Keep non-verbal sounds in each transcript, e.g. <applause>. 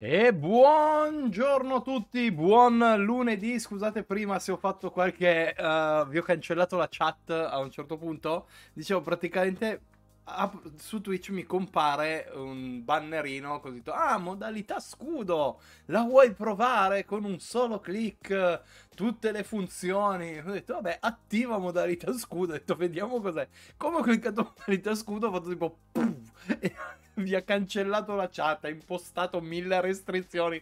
E buongiorno a tutti, buon lunedì, scusate prima se ho fatto qualche... Uh, vi ho cancellato la chat a un certo punto, dicevo praticamente su Twitch mi compare un bannerino così, ah modalità scudo, la vuoi provare con un solo click, tutte le funzioni, ho detto vabbè attiva modalità scudo, ho detto vediamo cos'è, come ho cliccato modalità scudo ho fatto tipo... Puff, <laughs> e <laughs> vi ha cancellato la chat, ha impostato mille restrizioni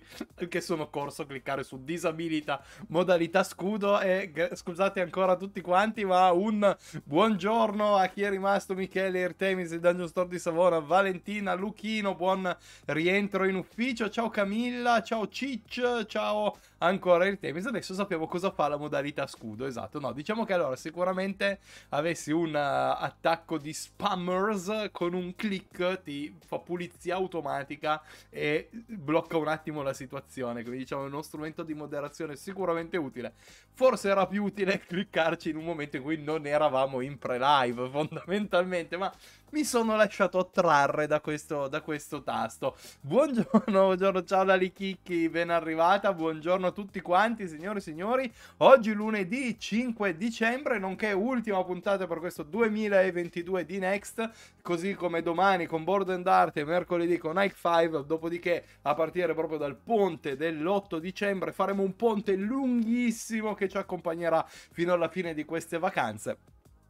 che sono corso a cliccare su disabilita modalità scudo e scusate ancora tutti quanti ma un buongiorno a chi è rimasto Michele Ertemis di Dungeon Store di Savona, Valentina, Luchino, buon rientro in ufficio, ciao Camilla, ciao Ciccio, ciao ancora Ertemis, adesso sappiamo cosa fa la modalità scudo, esatto, no diciamo che allora sicuramente avessi un uh, attacco di spammers con un click ti fa pulizia automatica e blocca un attimo la situazione. Quindi diciamo è uno strumento di moderazione sicuramente utile. Forse era più utile <laughs> cliccarci in un momento in cui non eravamo in pre-live fondamentalmente, ma mi sono lasciato attrarre da questo, da questo tasto. Buongiorno, <laughs> buongiorno, ciao da Lichicchi, ben arrivata, buongiorno a tutti quanti, signori e signori. Oggi lunedì 5 dicembre, nonché ultima puntata per questo 2022 di Next, così come domani con Board Art e mercoledì con Nike 5, dopodiché a partire proprio dal ponte dell'8 dicembre faremo un ponte lunghissimo che ci accompagnerà fino alla fine di queste vacanze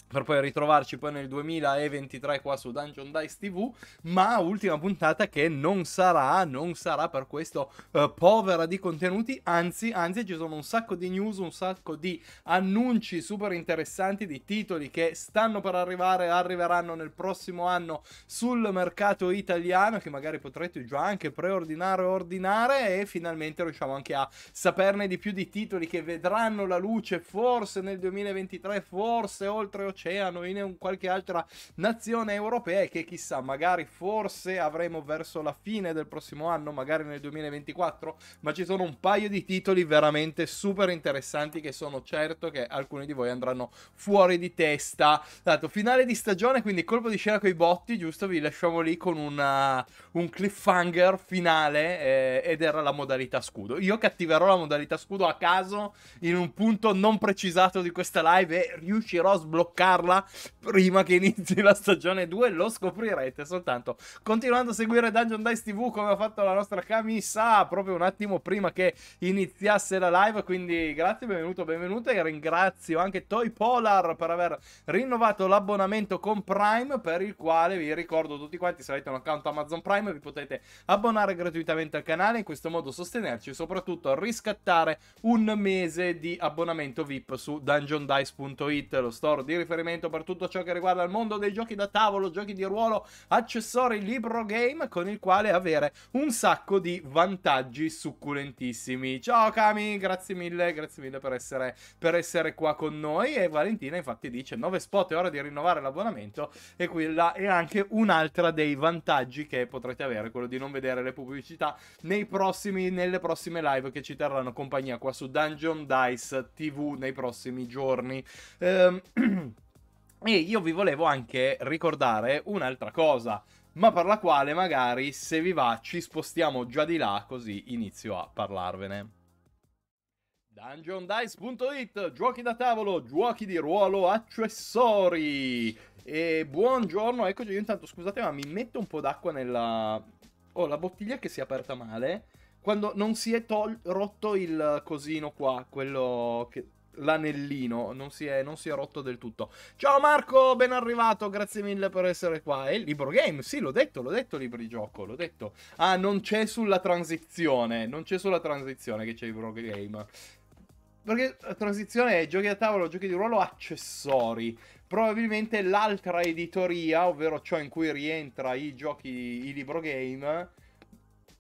per poi ritrovarci poi nel 2023 qua su Dungeon Dice TV, ma ultima puntata che non sarà, non sarà per questo eh, povera di contenuti, anzi, anzi ci sono un sacco di news, un sacco di annunci super interessanti di titoli che stanno per arrivare, arriveranno nel prossimo anno sul mercato italiano che magari potrete già anche preordinare o ordinare e finalmente riusciamo anche a saperne di più di titoli che vedranno la luce forse nel 2023, forse oltre nell'oceano, in qualche altra nazione europea e che chissà, magari forse avremo verso la fine del prossimo anno, magari nel 2024, ma ci sono un paio di titoli veramente super interessanti che sono certo che alcuni di voi andranno fuori di testa. Dato finale di stagione, quindi colpo di scena con i botti, giusto? Vi lasciamo lì con una, un cliffhanger finale eh, ed era la modalità scudo. Io cattiverò la modalità scudo a caso in un punto non precisato di questa live e riuscirò a sbloccare giocarla prima che inizi la stagione 2. Lo scoprirete soltanto continuando a seguire Dungeon Dice TV come ha fatto la nostra Camisa proprio un attimo prima che iniziasse la live. Quindi grazie, benvenuto, benvenuto E ringrazio anche Toy Polar per aver rinnovato l'abbonamento con Prime, per il quale vi ricordo tutti quanti, se avete un account Amazon Prime, vi potete abbonare gratuitamente al canale. In questo modo sostenerci e soprattutto riscattare un mese di abbonamento VIP su dungeondice.it, lo store di riferimento riferimento per tutto ciò che riguarda il mondo dei giochi da tavolo, giochi di ruolo, accessori, libro game, con il quale avere un sacco di vantaggi succulentissimi. Ciao Kami, grazie mille, grazie mille per essere, per essere qua con noi. E Valentina infatti dice 9 spot, è ora di rinnovare l'abbonamento e quella è anche un'altra dei vantaggi che potrete avere, quello di non vedere le pubblicità prossimi, nelle prossime live che ci terranno compagnia qua su Dungeon Dice TV nei prossimi giorni. Ehm... <clears throat> E io vi volevo anche ricordare un'altra cosa, ma per la quale magari se vi va ci spostiamo già di là così inizio a parlarvene. DungeonDice.it, giochi da tavolo, giochi di ruolo, accessori. E buongiorno, eccoci, io intanto scusate ma mi metto un po' d'acqua nella... Oh, la bottiglia che si è aperta male. Quando non si è tol- rotto il cosino qua, quello che l'anellino, non si, è, non si, è, rotto del tutto. Ciao Marco, ben arrivato, grazie mille per essere qua. E libro game, sì, l'ho detto, l'ho detto libri gioco, l'ho detto. Ah, non c'è sulla transizione, non c'è sulla transizione che c'è libro game. Perché la transizione è giochi da tavolo, giochi di ruolo, accessori. Probabilmente l'altra editoria, ovvero ciò in cui rientra i giochi, i libro game,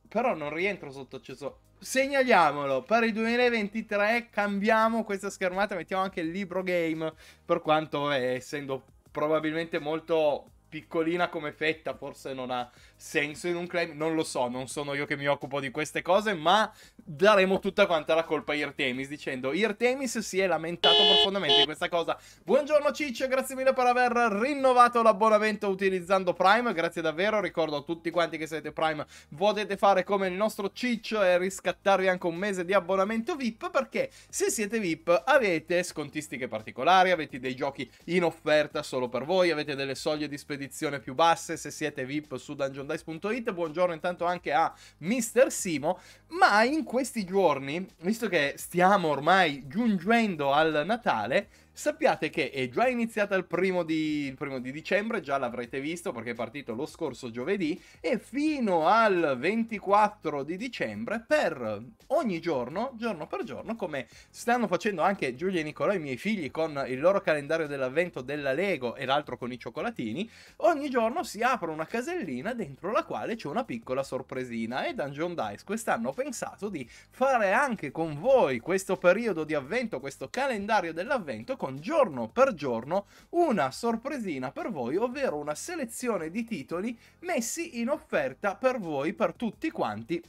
però non rientra sotto accessori segnaliamolo, per il 2023 cambiamo questa schermata, mettiamo anche il libro game, per quanto eh, essendo probabilmente molto piccolina come fetta, forse non ha senso in un claim? Non lo so, non sono io che mi occupo di queste cose, ma daremo tutta quanta la colpa a Irtemis dicendo Irtemis si è lamentato profondamente di questa cosa. Buongiorno Ciccio, grazie mille per aver rinnovato l'abbonamento utilizzando Prime, grazie davvero, ricordo a tutti quanti che siete Prime, potete fare come il nostro Ciccio e riscattarvi anche un mese di abbonamento VIP perché se siete VIP avete scontistiche particolari, avete dei giochi in offerta solo per voi, avete delle soglie di spedizione più basse se siete VIP su Dungeon Dice.it, buongiorno intanto anche a Mr. Simo, ma in questi giorni, visto che stiamo ormai giungendo al Natale, Sappiate che è già iniziata il primo, di, il primo di dicembre, già l'avrete visto perché è partito lo scorso giovedì e fino al 24 di dicembre per ogni giorno, giorno per giorno, come stanno facendo anche Giulia e Nicolò, i miei figli, con il loro calendario dell'avvento della Lego e l'altro con i cioccolatini, ogni giorno si apre una casellina dentro la quale c'è una piccola sorpresina e Dungeon Dice quest'anno ho pensato di fare anche con voi questo periodo di avvento, questo calendario dell'avvento con giorno per giorno una sorpresina per voi, ovvero una selezione di titoli messi in offerta per voi, per tutti quanti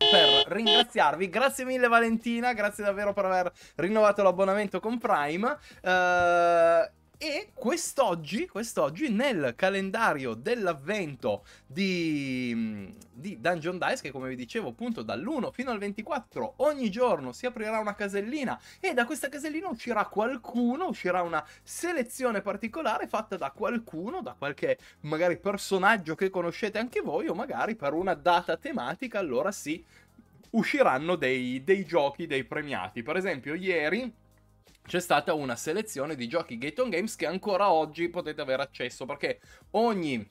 per ringraziarvi. Grazie mille Valentina, grazie davvero per aver rinnovato l'abbonamento con Prime. Uh, e quest'oggi, quest'oggi nel calendario dell'avvento di, mm, di, Dungeon Dice, che come vi dicevo appunto dall'1 fino al 24 ogni giorno si aprirà una casellina e da questa casellina uscirà qualcuno, uscirà una selezione particolare fatta da qualcuno, da qualche magari personaggio che conoscete anche voi o magari per una data tematica, allora sì, usciranno dei, dei giochi, dei premiati. Per esempio ieri c'è stata una selezione di giochi Gate on Games che ancora oggi potete avere accesso perché ogni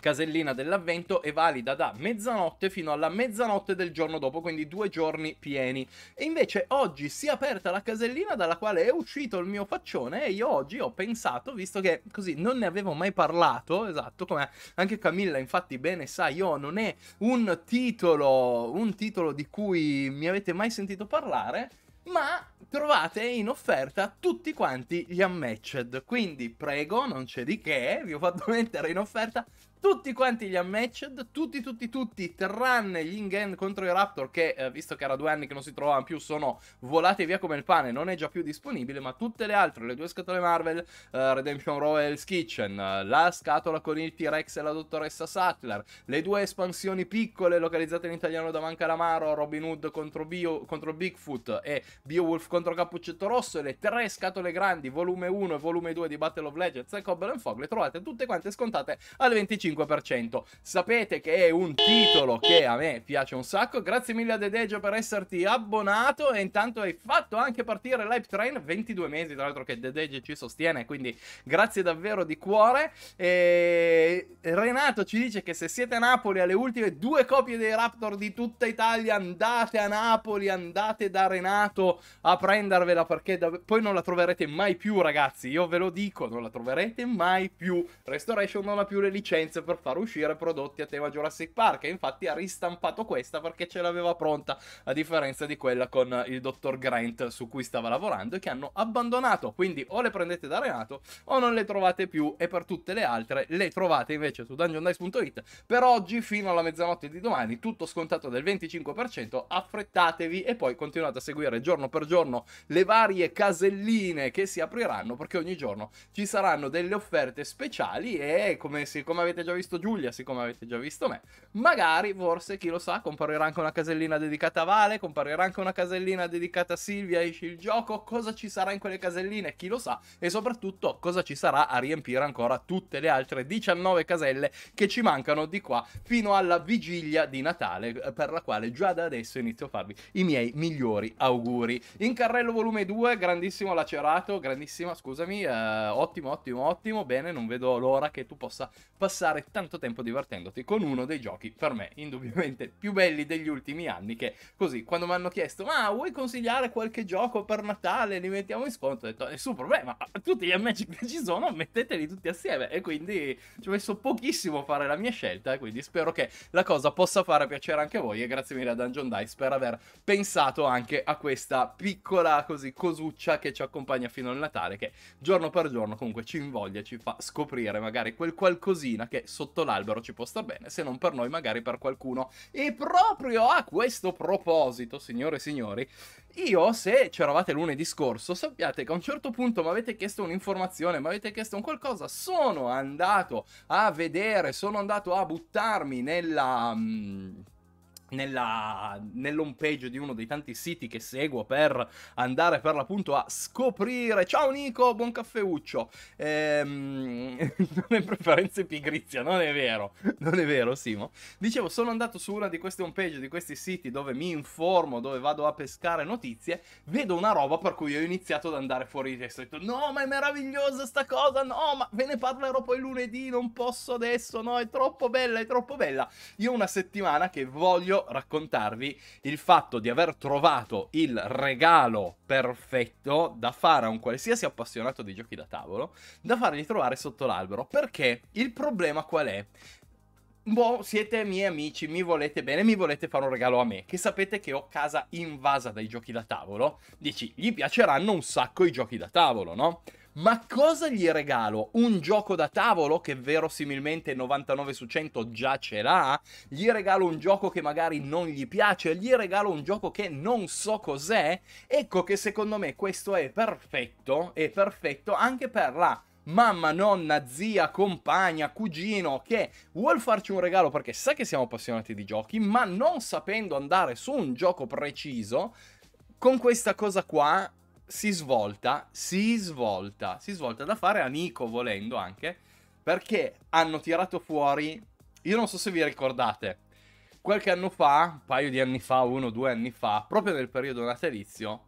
casellina dell'avvento è valida da mezzanotte fino alla mezzanotte del giorno dopo, quindi due giorni pieni. E invece oggi si è aperta la casellina dalla quale è uscito il mio faccione e io oggi ho pensato, visto che così non ne avevo mai parlato, esatto, come anche Camilla infatti bene sa, io non è un titolo, un titolo di cui mi avete mai sentito parlare, ma trovate in offerta tutti quanti gli unmatched. Quindi prego, non c'è di che, vi ho fatto <laughs> mettere in offerta tutti quanti gli unmatched, tutti, tutti, tutti, tranne gli Ingen contro i Raptor, che eh, visto che era due anni che non si trovavano più, sono volati via come il pane, non è già più disponibile, ma tutte le altre, le due scatole Marvel, eh, Redemption Royal's Kitchen, eh, la scatola con il T-Rex e la dottoressa Sattler, le due espansioni piccole localizzate in italiano da Manca Lamaro, Robin Hood contro, Bio, contro Bigfoot e Beowulf contro Cappuccetto Rosso, e le tre scatole grandi, volume 1 e volume 2 di Battle of Legends e Cobble and Fog, le trovate tutte quante scontate al 25 25%. Sapete che è un titolo che a me piace un sacco. Grazie mille a Dedejo per esserti abbonato e intanto hai fatto anche partire Live Train 22 mesi, tra l'altro che Dedejo ci sostiene, quindi grazie davvero di cuore. E Renato ci dice che se siete a Napoli alle ultime due copie dei Raptor di tutta Italia, andate a Napoli, andate da Renato a prendervela perché da... poi non la troverete mai più, ragazzi. Io ve lo dico, non la troverete mai più. Restoration non ha più le licenze per far uscire prodotti a tema Jurassic Park. E infatti ha ristampato questa perché ce l'aveva pronta, a differenza di quella con il dottor Grant su cui stava lavorando e che hanno abbandonato. Quindi o le prendete da Renato o non le trovate più. E per tutte le altre le trovate invece su dungeondice.it per oggi fino alla mezzanotte di domani. Tutto scontato del 25%. Affrettatevi e poi continuate a seguire giorno per giorno le varie caselline che si apriranno perché ogni giorno ci saranno delle offerte speciali e come, come avete già già visto Giulia, siccome avete già visto me, magari, forse, chi lo sa, comparirà anche una casellina dedicata a Vale, comparirà anche una casellina dedicata a Silvia, esce il gioco, cosa ci sarà in quelle caselline, chi lo sa, e soprattutto cosa ci sarà a riempire ancora tutte le altre 19 caselle che ci mancano di qua fino alla vigilia di Natale, eh, per la quale già da adesso inizio a farvi i miei migliori auguri. In carrello volume 2, grandissimo lacerato, grandissima, scusami, eh, ottimo, ottimo, ottimo, bene, non vedo l'ora che tu possa passare passare tanto tempo divertendoti con uno dei giochi per me indubbiamente <laughs> più belli degli ultimi anni che così quando mi hanno chiesto ma vuoi consigliare qualche gioco per Natale li mettiamo in sconto ho detto nessun problema tutti gli amici che ci sono metteteli tutti assieme e quindi ci ho messo pochissimo a fare la mia scelta quindi spero che la cosa possa fare piacere anche a voi e grazie mille a Dungeon Dice per aver pensato anche a questa piccola così cosuccia che ci accompagna fino al Natale che giorno per giorno comunque ci invoglia ci fa scoprire magari quel qualcosina che sotto l'albero ci può star bene, se non per noi magari per qualcuno. E proprio a questo proposito, signore e signori, io se c'eravate lunedì scorso, sappiate che a un certo punto mi avete chiesto un'informazione, mi avete chiesto un qualcosa, sono andato a vedere, sono andato a buttarmi nella... Mh, mm, nella, nell'home page di uno dei tanti siti che seguo per andare per l'appunto a scoprire ciao Nico, buon caffeuccio ehm, le <laughs> preferenze pigrizia, non è vero non è vero Simo dicevo sono andato su una di queste home page di questi siti dove mi informo, dove vado a pescare notizie, vedo una roba per cui ho iniziato ad andare fuori di testa ho detto no ma è meravigliosa sta cosa no ma ve ne parlerò poi lunedì non posso adesso no è troppo bella, è troppo bella io ho una settimana che voglio raccontarvi il fatto di aver trovato il regalo perfetto da fare a un qualsiasi appassionato di giochi da tavolo, da fargli trovare sotto l'albero. Perché il problema qual è? boh, siete miei amici, mi volete bene, mi volete fare un regalo a me, che sapete che ho casa invasa dai giochi da tavolo, dici, gli piaceranno un sacco i giochi da tavolo, no? Ma cosa gli regalo? Un gioco da tavolo che verosimilmente 99 su 100 già ce l'ha? Gli regalo un gioco che magari non gli piace? Gli regalo un gioco che non so cos'è? Ecco che secondo me questo è perfetto, è perfetto anche per la mamma, nonna, zia, compagna, cugino che vuol farci un regalo perché sa che siamo appassionati di giochi, ma non sapendo andare su un gioco preciso, con questa cosa qua si svolta, si svolta, si svolta da fare a Nico volendo anche, perché hanno tirato fuori, io non so se vi ricordate, qualche anno fa, un paio di anni fa, uno o due anni fa, proprio nel periodo natalizio,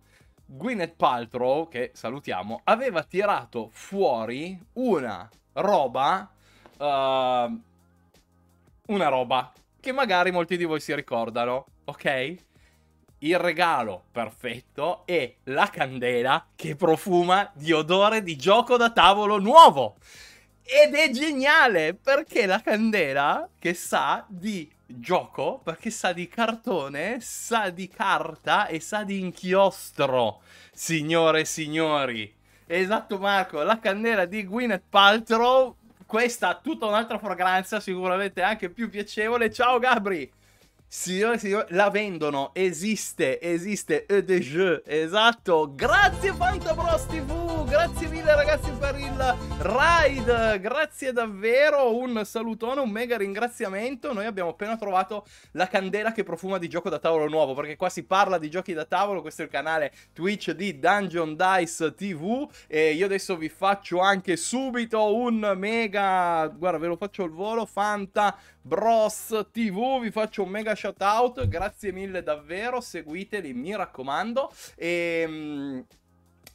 Gwyneth Paltrow, che salutiamo, aveva tirato fuori una roba, uh, una roba che magari molti di voi si ricordano, ok? il regalo perfetto è la candela che profuma di odore di gioco da tavolo nuovo. Ed è geniale perché la candela che sa di gioco, perché sa di cartone, sa di carta e sa di inchiostro, signore e signori. Esatto Marco, la candela di Gwyneth Paltrow, questa ha tutta un'altra fragranza, sicuramente anche più piacevole. Ciao Gabri! Signore e signori, la vendono, esiste, esiste, e de jeu, esatto. Grazie Fantabros TV, grazie mille ragazzi per il ride, grazie davvero, un salutone, un mega ringraziamento. Noi abbiamo appena trovato la candela che profuma di gioco da tavolo nuovo, perché qua si parla di giochi da tavolo, questo è il canale Twitch di Dungeon Dice TV e io adesso vi faccio anche subito un mega, guarda ve lo faccio al volo, Fanta Bros TV, vi faccio un mega shout out, grazie mille davvero, seguiteli, mi raccomando. E ehm,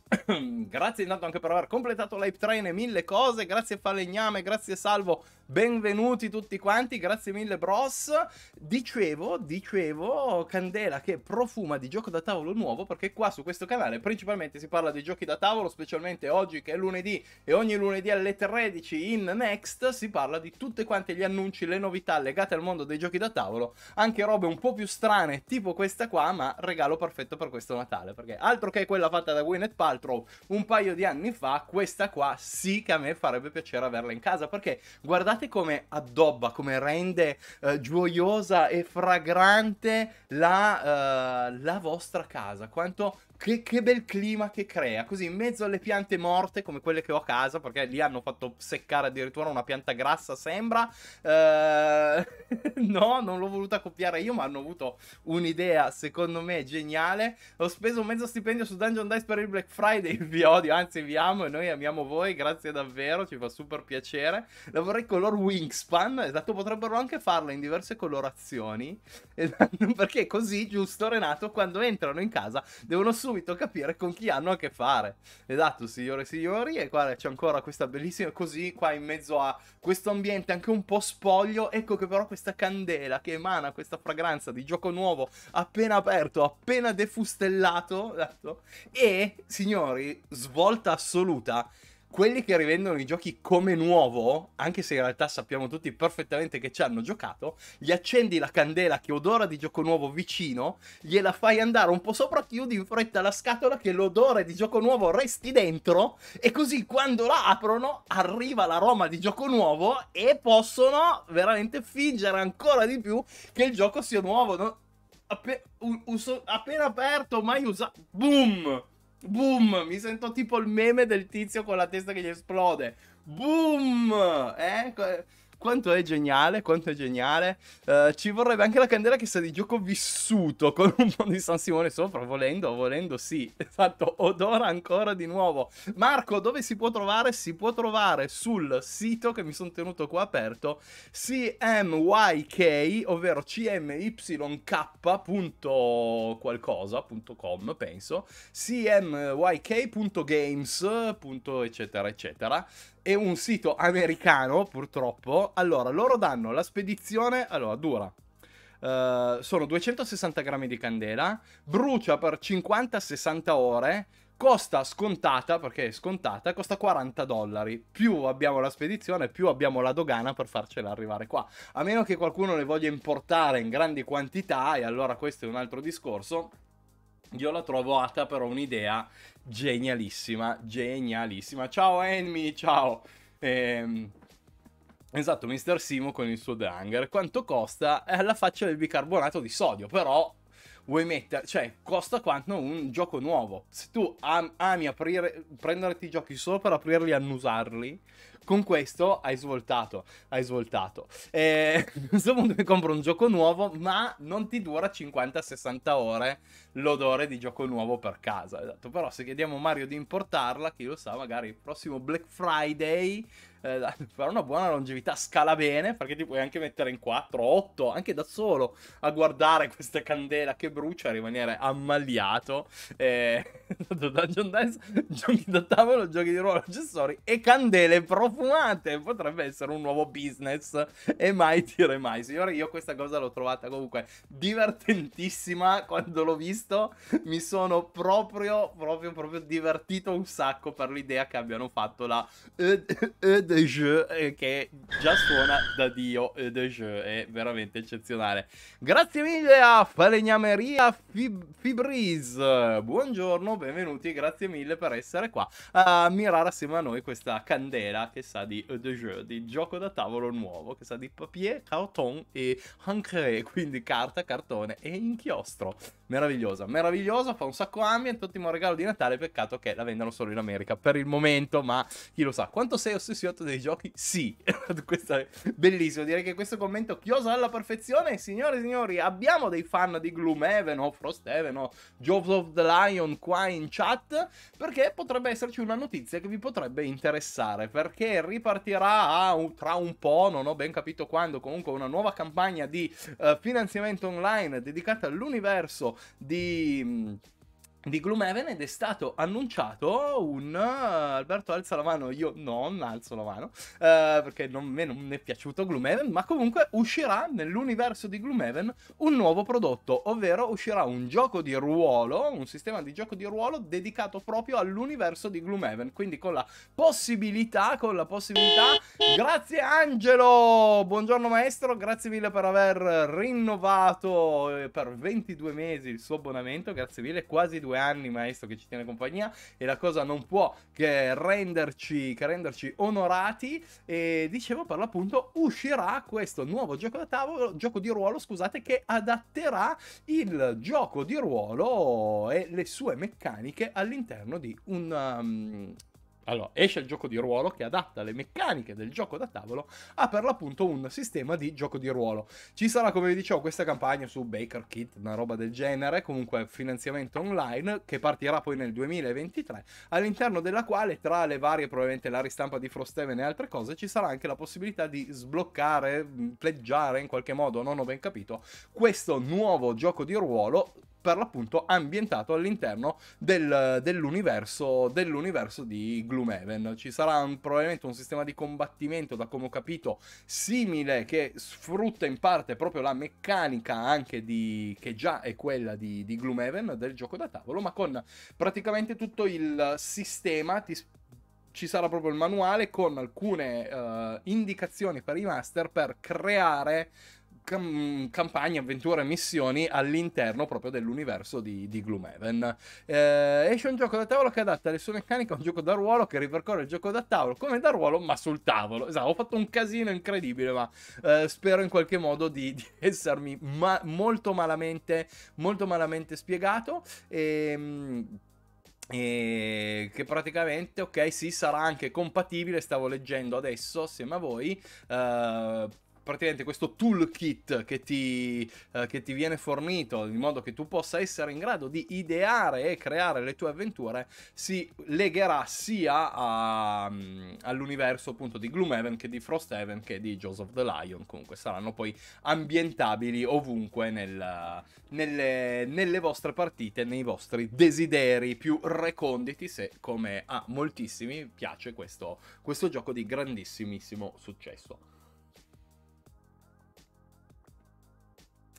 <coughs> grazie intanto anche per aver completato l'hype train e mille cose. Grazie Falegname, grazie Salvo. Benvenuti tutti quanti, grazie mille Bros. Dicevo, dicevo, Candela che profuma di gioco da tavolo nuovo perché qua su questo canale principalmente si parla di giochi da tavolo, specialmente oggi che è lunedì e ogni lunedì alle 13 in Next si parla di tutte quante gli annunci, le novità legate al mondo dei giochi da tavolo, anche robe un po' più strane tipo questa qua, ma regalo perfetto per questo Natale perché altro che quella fatta da Gwyneth Paltrow l'altro un paio di anni fa, questa qua sì che a me farebbe piacere averla in casa perché guardate come addobba, come rende eh, gioiosa e fragrante la, eh, la vostra casa, quanto che, che, bel clima che crea, così in mezzo alle piante morte come quelle che ho a casa, perché lì hanno fatto seccare addirittura una pianta grassa, sembra. Eh, <laughs> no, non l'ho voluta copiare io, ma hanno avuto un'idea, secondo me, geniale. Ho speso mezzo stipendio su Dungeon Dice per il Black Friday, <laughs> vi odio, anzi vi amo e noi amiamo voi, grazie davvero, ci fa super piacere. La vorrei color Wingspan, esatto, potrebbero anche farla in diverse colorazioni, <laughs> perché così, giusto Renato, quando entrano in casa devono subito subito capire con chi hanno a che fare. Esatto, signore e signori, e qua c'è ancora questa bellissima così qua in mezzo a questo ambiente anche un po' spoglio, ecco che però questa candela che emana questa fragranza di gioco nuovo appena aperto, appena defustellato, esatto, e signori, svolta assoluta quelli che rivendono i giochi come nuovo, anche se in realtà sappiamo tutti perfettamente che ci hanno giocato, gli accendi la candela che odora di gioco nuovo vicino, gliela fai andare un po' sopra, chiudi in fretta la scatola che l'odore di gioco nuovo resti dentro e così quando la aprono arriva l'aroma di gioco nuovo e possono veramente fingere ancora di più che il gioco sia nuovo. No? Appe- us- appena aperto, mai usato. Boom! Boom! Mi sento tipo il meme del tizio con la testa che gli esplode. Boom! Eh? quanto è geniale, quanto è geniale. Uh, ci vorrebbe anche la candela che sa di gioco vissuto <laughs> con un po' di San Simone sopra, volendo, volendo sì. <laughs> Esatto, odora ancora di nuovo. Marco, dove si può trovare? Si può trovare sul sito che mi sono tenuto qua aperto, cmyk, ovvero cmyk.qualcosa.com, penso, cmyk.games, eccetera, eccetera è un sito americano, purtroppo. Allora, loro danno la spedizione, allora, dura Uh, sono 260 grammi di candela, brucia per 50-60 ore, costa scontata, perché è scontata, costa 40 dollari. Più abbiamo la spedizione, più abbiamo la dogana per farcela arrivare qua. A meno che qualcuno le voglia importare in grandi quantità, e allora questo è un altro discorso. Io la trovo atta però un'idea genialissima, genialissima. Ciao Enmi, ciao. Ehm, esatto, Mr. Simo con il suo The Hunger. Quanto costa? È alla faccia del bicarbonato di sodio, però vuoi mettere, cioè costa quanto un gioco nuovo. Se tu am- ami aprire, prenderti i giochi solo per aprirli e annusarli, con questo hai svoltato, hai svoltato. E insomma mi compro un gioco nuovo, ma non ti dura 50-60 ore l'odore di gioco nuovo per casa. Esatto. Però se chiediamo a Mario di importarla, chi lo sa, magari il prossimo Black Friday eh, per <laughs> una buona longevità scala bene perché ti puoi anche mettere in 4, 8, anche da solo a guardare <laughs> questa candela che brucia, a rimanere ammaliato eh, <laughs> da Dice, giochi da tavolo, giochi di ruolo, accessori e candele profumate, potrebbe essere un nuovo business e mai dire mai, signore io questa cosa l'ho trovata comunque divertentissima quando l'ho visto, mi sono proprio proprio proprio divertito un sacco per l'idea che abbiano fatto la uh, uh, de jeu eh, che già suona da Dio de jeu è veramente eccezionale. Grazie mille a Falegnameria Fib Fibris, buongiorno, benvenuti, grazie mille per essere qua a mirare assieme a noi questa candela che sa di eh, de jeu, di gioco da tavolo nuovo, che sa di papier, carton e ancré, <laughs> quindi carta, cartone e inchiostro. Meravigliosa, meravigliosa, fa un sacco ambient, ottimo regalo di Natale, peccato che la vendano solo in America per il momento, ma chi lo sa. Quanto sei ossessionato prodotto dei giochi? Sì. <laughs> Questa è bellissimo. Direi che questo commento chiosa alla perfezione. Signore e signori, abbiamo dei fan di Gloomhaven o Frosthaven o Jobs of the Lion qua in chat perché potrebbe esserci una notizia che vi potrebbe interessare perché ripartirà un, tra un po', non ho ben capito quando, comunque una nuova campagna di uh, finanziamento online dedicata all'universo di... Mh, mm, di Gloomhaven ed è stato annunciato un eh, Alberto alza la mano, io non alzo la mano, eh, perché non, a me non è piaciuto Gloomhaven, ma comunque uscirà nell'universo di Gloomhaven un nuovo prodotto, ovvero uscirà un gioco di ruolo, un sistema di gioco di ruolo dedicato proprio all'universo di Gloomhaven, quindi con la possibilità, con la possibilità, grazie Angelo, buongiorno maestro, grazie mille per aver rinnovato eh, per 22 mesi il suo abbonamento, grazie mille, quasi due anni, maestro che ci tiene compagnia e la cosa non può che renderci, che renderci onorati e dicevo per l'appunto uscirà questo nuovo gioco da tavolo, gioco di ruolo, scusate, che adatterà il gioco di ruolo e le sue meccaniche all'interno di un, um, allora, esce il gioco di ruolo che adatta le meccaniche del gioco da tavolo a per l'appunto un sistema di gioco di ruolo. Ci sarà, come vi dicevo, questa campagna su Baker Kit, una roba del genere, comunque finanziamento online, che partirà poi nel 2023, all'interno della quale, tra le varie, probabilmente la ristampa di Frosthaven e altre cose, ci sarà anche la possibilità di sbloccare, pleggiare in qualche modo, non ho ben capito, questo nuovo gioco di ruolo per l'appunto ambientato all'interno del, dell'universo, dell'universo di Gloomhaven. Ci sarà un, probabilmente un sistema di combattimento, da come ho capito, simile che sfrutta in parte proprio la meccanica anche di, che già è quella di, di Gloomhaven, del gioco da tavolo, ma con praticamente tutto il sistema ti ci sarà proprio il manuale con alcune uh, indicazioni per i master per creare cam- campagne, avventure, missioni all'interno proprio dell'universo di, di Gloomhaven. Eh, esce un gioco da tavolo che adatta le sue meccaniche a un gioco da ruolo che ripercorre il gioco da tavolo come da ruolo ma sul tavolo. Esatto, ho fatto un casino incredibile ma eh, spero in qualche modo di, di <laughs> essermi ma- molto, malamente, molto malamente spiegato. E, ehm, e che praticamente ok sì sarà anche compatibile stavo leggendo adesso assieme a voi eh, praticamente questo toolkit che ti, eh, che ti viene fornito in modo che tu possa essere in grado di ideare e creare le tue avventure si legherà sia a, um, all'universo appunto di Gloomhaven che di Frosthaven che di Jaws of the Lion comunque saranno poi ambientabili ovunque nel, nelle, nelle vostre partite nei vostri desideri più reconditi se come a moltissimi piace questo, questo gioco di grandissimissimo successo.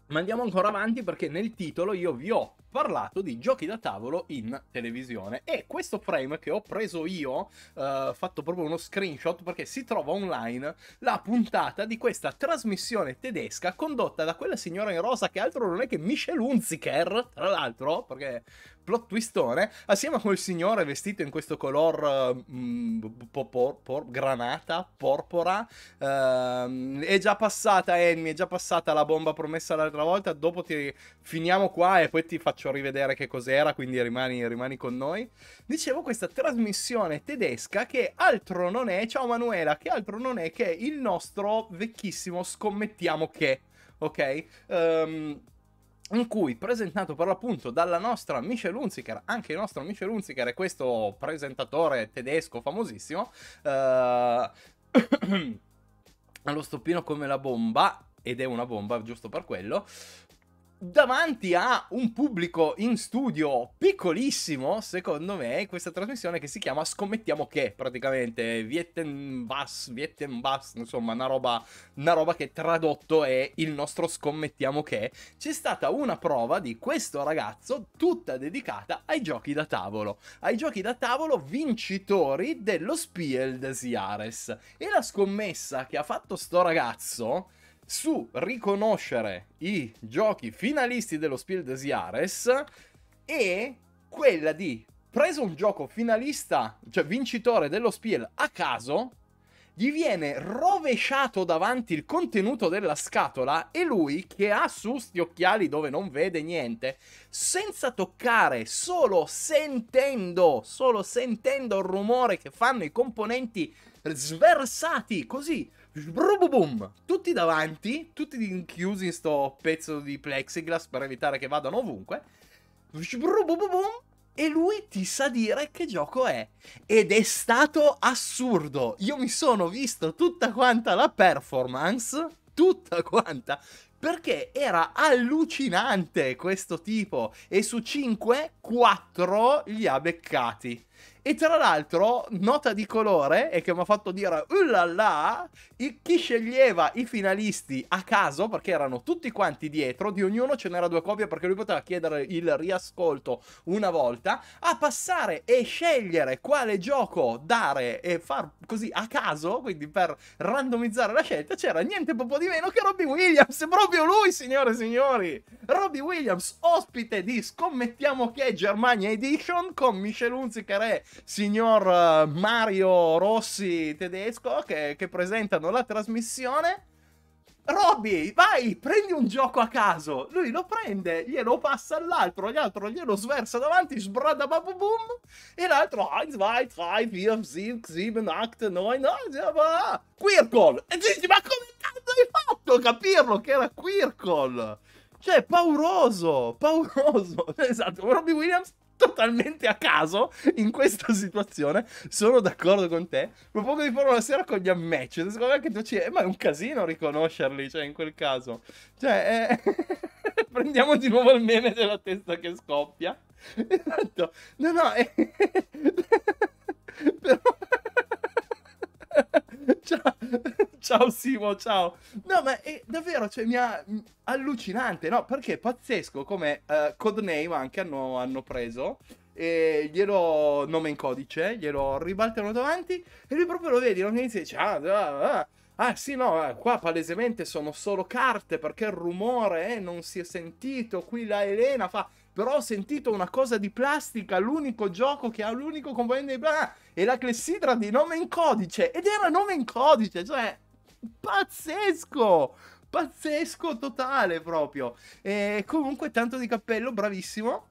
Ma andiamo ancora avanti perché nel titolo io vi ho parlato di giochi da tavolo in televisione e questo frame che ho preso io, eh, fatto proprio uno screenshot perché si trova online la puntata di questa trasmissione tedesca condotta da quella signora in rosa che altro non è che Michel Hunziker, tra l'altro, perché plot twistone, assieme a quel signore vestito in questo color eh, mm, por, por, por, granata, porpora, ehm, è già passata Enmi, è già passata la bomba promessa l'altra volta, dopo ti finiamo qua e poi ti faccio faccio rivedere che cos'era, quindi rimani, rimani con noi. Dicevo questa trasmissione tedesca che altro non è, ciao Manuela, che altro non è che il nostro vecchissimo scommettiamo che, ok? Um, in cui presentato per l'appunto dalla nostra Michel Hunziker, anche il nostro Michel Hunziker è questo presentatore tedesco famosissimo, uh, eh, allo <coughs> stoppino come la bomba, ed è una bomba giusto per quello, davanti a un pubblico in studio piccolissimo, secondo me, questa trasmissione che si chiama Scommettiamo che, praticamente, Viettenbass, Viettenbass, insomma, una roba, una roba che tradotto è il nostro Scommettiamo che, c'è stata una prova di questo ragazzo tutta dedicata ai giochi da tavolo, ai giochi da tavolo vincitori dello Spiel des Jahres. E la scommessa che ha fatto sto ragazzo su riconoscere i giochi finalisti dello Spiel des Jahres e quella di preso un gioco finalista, cioè vincitore dello Spiel a caso, gli viene rovesciato davanti il contenuto della scatola e lui, che ha su sti occhiali dove non vede niente, senza toccare, solo sentendo, solo sentendo il rumore che fanno i componenti sversati così Boom. Tutti davanti, tutti chiusi in sto pezzo di plexiglass per evitare che vadano ovunque. Boom. E lui ti sa dire che gioco è. Ed è stato assurdo. Io mi sono visto tutta quanta la performance. Tutta quanta perché era allucinante questo tipo e su 5 4 li ha beccati e tra l'altro, nota di colore, e che mi ha fatto dire, ullala, chi sceglieva i finalisti a caso, perché erano tutti quanti dietro, di ognuno ce n'era due copie perché lui poteva chiedere il riascolto una volta, a passare e scegliere quale gioco dare e far così a caso, quindi per randomizzare la scelta, c'era niente proprio di meno che Robbie Williams, proprio lui, signore e signori! Robbie Williams, ospite di Scommettiamo che è Germania Edition con Michel Hunziker e signor eh, Mario Rossi tedesco che, che presentano la trasmissione. Robby, vai, prendi un gioco a caso. Lui lo prende, glielo passa all'altro, l'altro glielo sversa davanti, sbrada babu boom. E l'altro, 1, 2, 3, 4, 5, 7, 8, 9, 9, Quirkle. E dici, ma come cazzo hai fatto a capirlo che era Quirkle? Cioè, pauroso, pauroso. <laughs> Esatto, Robby Williams totalmente a caso in questa situazione. Sono d'accordo con te. Propongo di fare una sera con gli ammatch. Secondo me che tu ci... Eh, ma è un casino riconoscerli, cioè, in quel caso. Cioè, eh... <laughs> prendiamo di nuovo il meme della testa che scoppia. Esatto. No, no, eh... <laughs> però... <laughs> Ciao. <laughs> ciao Simo, ciao. No, ma è davvero, cioè, mi ha allucinante, no? Perché è pazzesco come uh, Codename anche hanno, hanno preso e glielo nome in codice, glielo ribaltano davanti e lui proprio lo vedi, non inizia e dice ah, ah, ah, ah, ah sì no, ah, qua palesemente sono solo carte perché il rumore eh, non si è sentito, qui la Elena fa però ho sentito una cosa di plastica, l'unico gioco che ha l'unico componente di plastica è la clessidra di nome in codice ed era nome in codice, cioè pazzesco! Pazzesco totale proprio. E comunque tanto di cappello, bravissimo.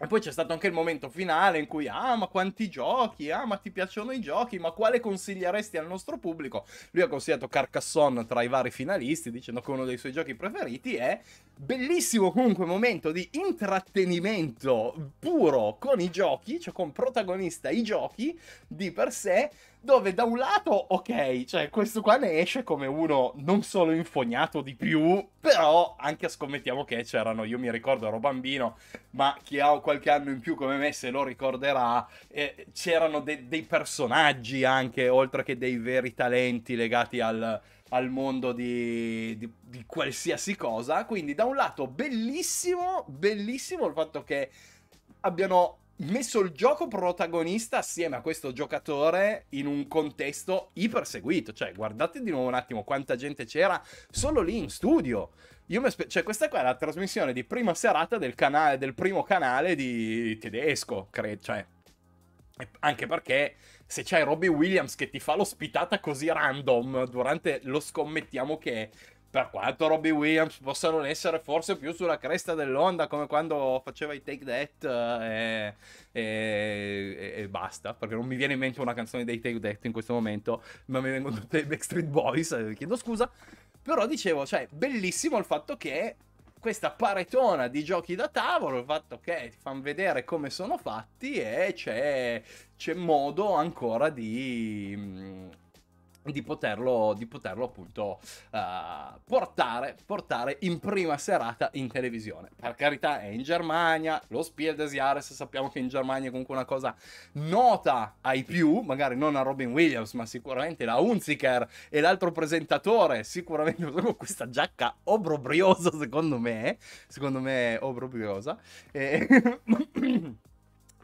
E poi c'è stato anche il momento finale in cui, ah, ma quanti giochi, ah, ma ti piacciono i giochi, ma quale consiglieresti al nostro pubblico? Lui ha consigliato Carcassonne tra i vari finalisti, dicendo che uno dei suoi giochi preferiti è bellissimo comunque momento di intrattenimento puro con i giochi, cioè con protagonista i giochi di per sé, dove da un lato, ok, cioè questo qua ne esce come uno non solo infognato di più, però anche scommettiamo che c'erano, io mi ricordo ero bambino, ma chi ha qualche anno in più come me se lo ricorderà, eh, c'erano de- dei personaggi anche, oltre che dei veri talenti legati al al mondo di, di, di qualsiasi cosa. Quindi da un lato bellissimo, bellissimo il fatto che abbiano messo il gioco protagonista assieme a questo giocatore in un contesto iperseguito. Cioè, guardate di nuovo un attimo quanta gente c'era solo lì in studio. Io mi aspe- cioè, questa qua è la trasmissione di prima serata del, canale, del primo canale di tedesco, credo. Cioè, anche perché se c'è Robbie Williams che ti fa l'ospitata così random durante lo scommettiamo che per quanto Robbie Williams possa non essere forse più sulla cresta dell'onda come quando faceva i Take That eh, e, e, e, basta, perché non mi viene in mente una canzone dei Take That in questo momento, ma mi vengono tutte i Backstreet Boys, eh, chiedo scusa, però dicevo, cioè, bellissimo il fatto che questa paretona di giochi da tavolo, il fatto che ti fanno vedere come sono fatti e c'è, c'è modo ancora di mm, di poterlo, di poterlo, appunto uh, portare, portare, in prima serata in televisione. Per carità, è in Germania, lo Spiel des Jahres sappiamo che in Germania è comunque una cosa nota ai più, magari non a Robin Williams, ma sicuramente la Unziker e l'altro presentatore, sicuramente con <laughs> questa giacca obrobriosa secondo me, secondo me obrobriosa. E... <clears throat>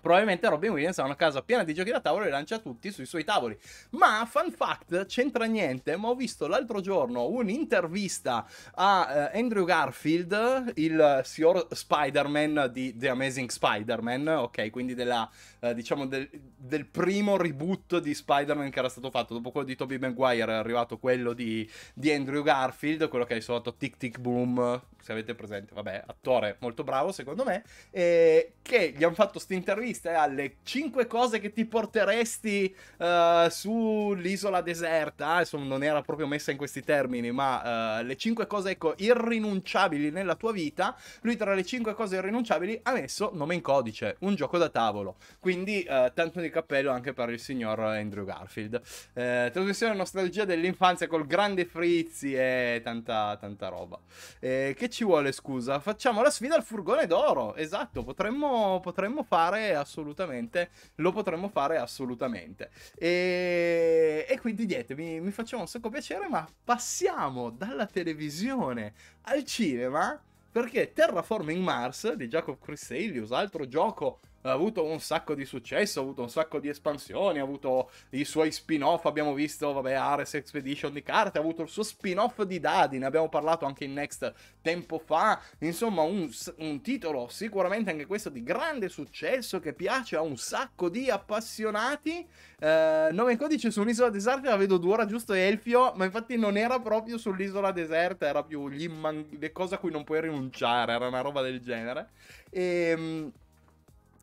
probabilmente Robin Williams ha una casa piena di giochi da tavolo e lancia tutti sui suoi tavoli. Ma, fun fact, c'entra niente, ma ho visto l'altro giorno un'intervista a uh, Andrew Garfield, il signor Spider-Man di The Amazing Spider-Man, ok, quindi della, uh, diciamo del, del, primo reboot di Spider-Man che era stato fatto, dopo quello di Tobey Maguire è arrivato quello di, di Andrew Garfield, quello che hai suonato Tic Tic Boom, se avete presente, vabbè, attore molto bravo secondo me, e che gli hanno fatto questa intervista lista è le 5 cose che ti porteresti uh, sull'isola deserta. Ah, insomma, non era proprio messa in questi termini, ma uh, le 5 cose, ecco, irrinunciabili nella tua vita. Lui tra le 5 cose irrinunciabili ha messo nome in codice, un gioco da tavolo. Quindi uh, tanto di cappello anche per il signor Andrew Garfield. trasmissione nostalgia dell'infanzia col grande Frizzi e tanta, tanta roba. che ci vuole, scusa? Facciamo la sfida al furgone d'oro. Esatto, potremmo, potremmo fare assolutamente, lo potremmo fare assolutamente. E, e quindi niente, mi, mi faceva un sacco piacere, ma passiamo dalla televisione al cinema perché Terraforming Mars di Jacob Chris Christelius, altro gioco ha avuto un sacco di successo, ha avuto un sacco di espansioni, ha avuto i suoi spin-off, abbiamo visto, vabbè, Ares Expedition di carte, ha avuto il suo spin-off di Dadi, ne abbiamo parlato anche in Next tempo fa, insomma un, un titolo sicuramente anche questo di grande successo che piace a un sacco di appassionati, eh, nome e codice su un'isola deserta la vedo dura, giusto Elfio, ma infatti non era proprio sull'isola deserta, era più gli imman- le cose a cui non puoi rinunciare, era una roba del genere. E ehm,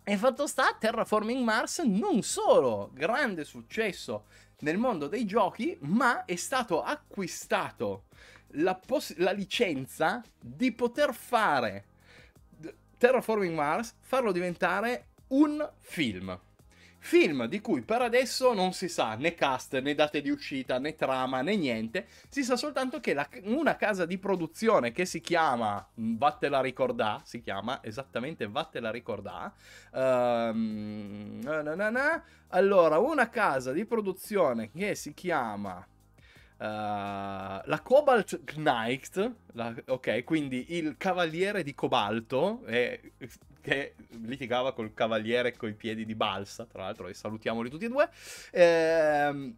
e fatto sta, Terraforming Mars non solo grande successo nel mondo dei giochi, ma è stato acquistato la, poss- la licenza di poter fare Terraforming Mars, farlo diventare un film. Film di cui per adesso non si sa né cast, né date di uscita, né trama, né niente. Si sa soltanto che la, una casa di produzione che si chiama mm, Vattela ricordà, si chiama esattamente Vattela ricordà. Um, na na na. Allora, una casa di produzione che si chiama... Uh, la Cobalt Knight, la, ok, quindi il cavaliere di cobalto, è che litigava col cavaliere coi piedi di balsa, tra l'altro e salutiamoli tutti e due, ehm,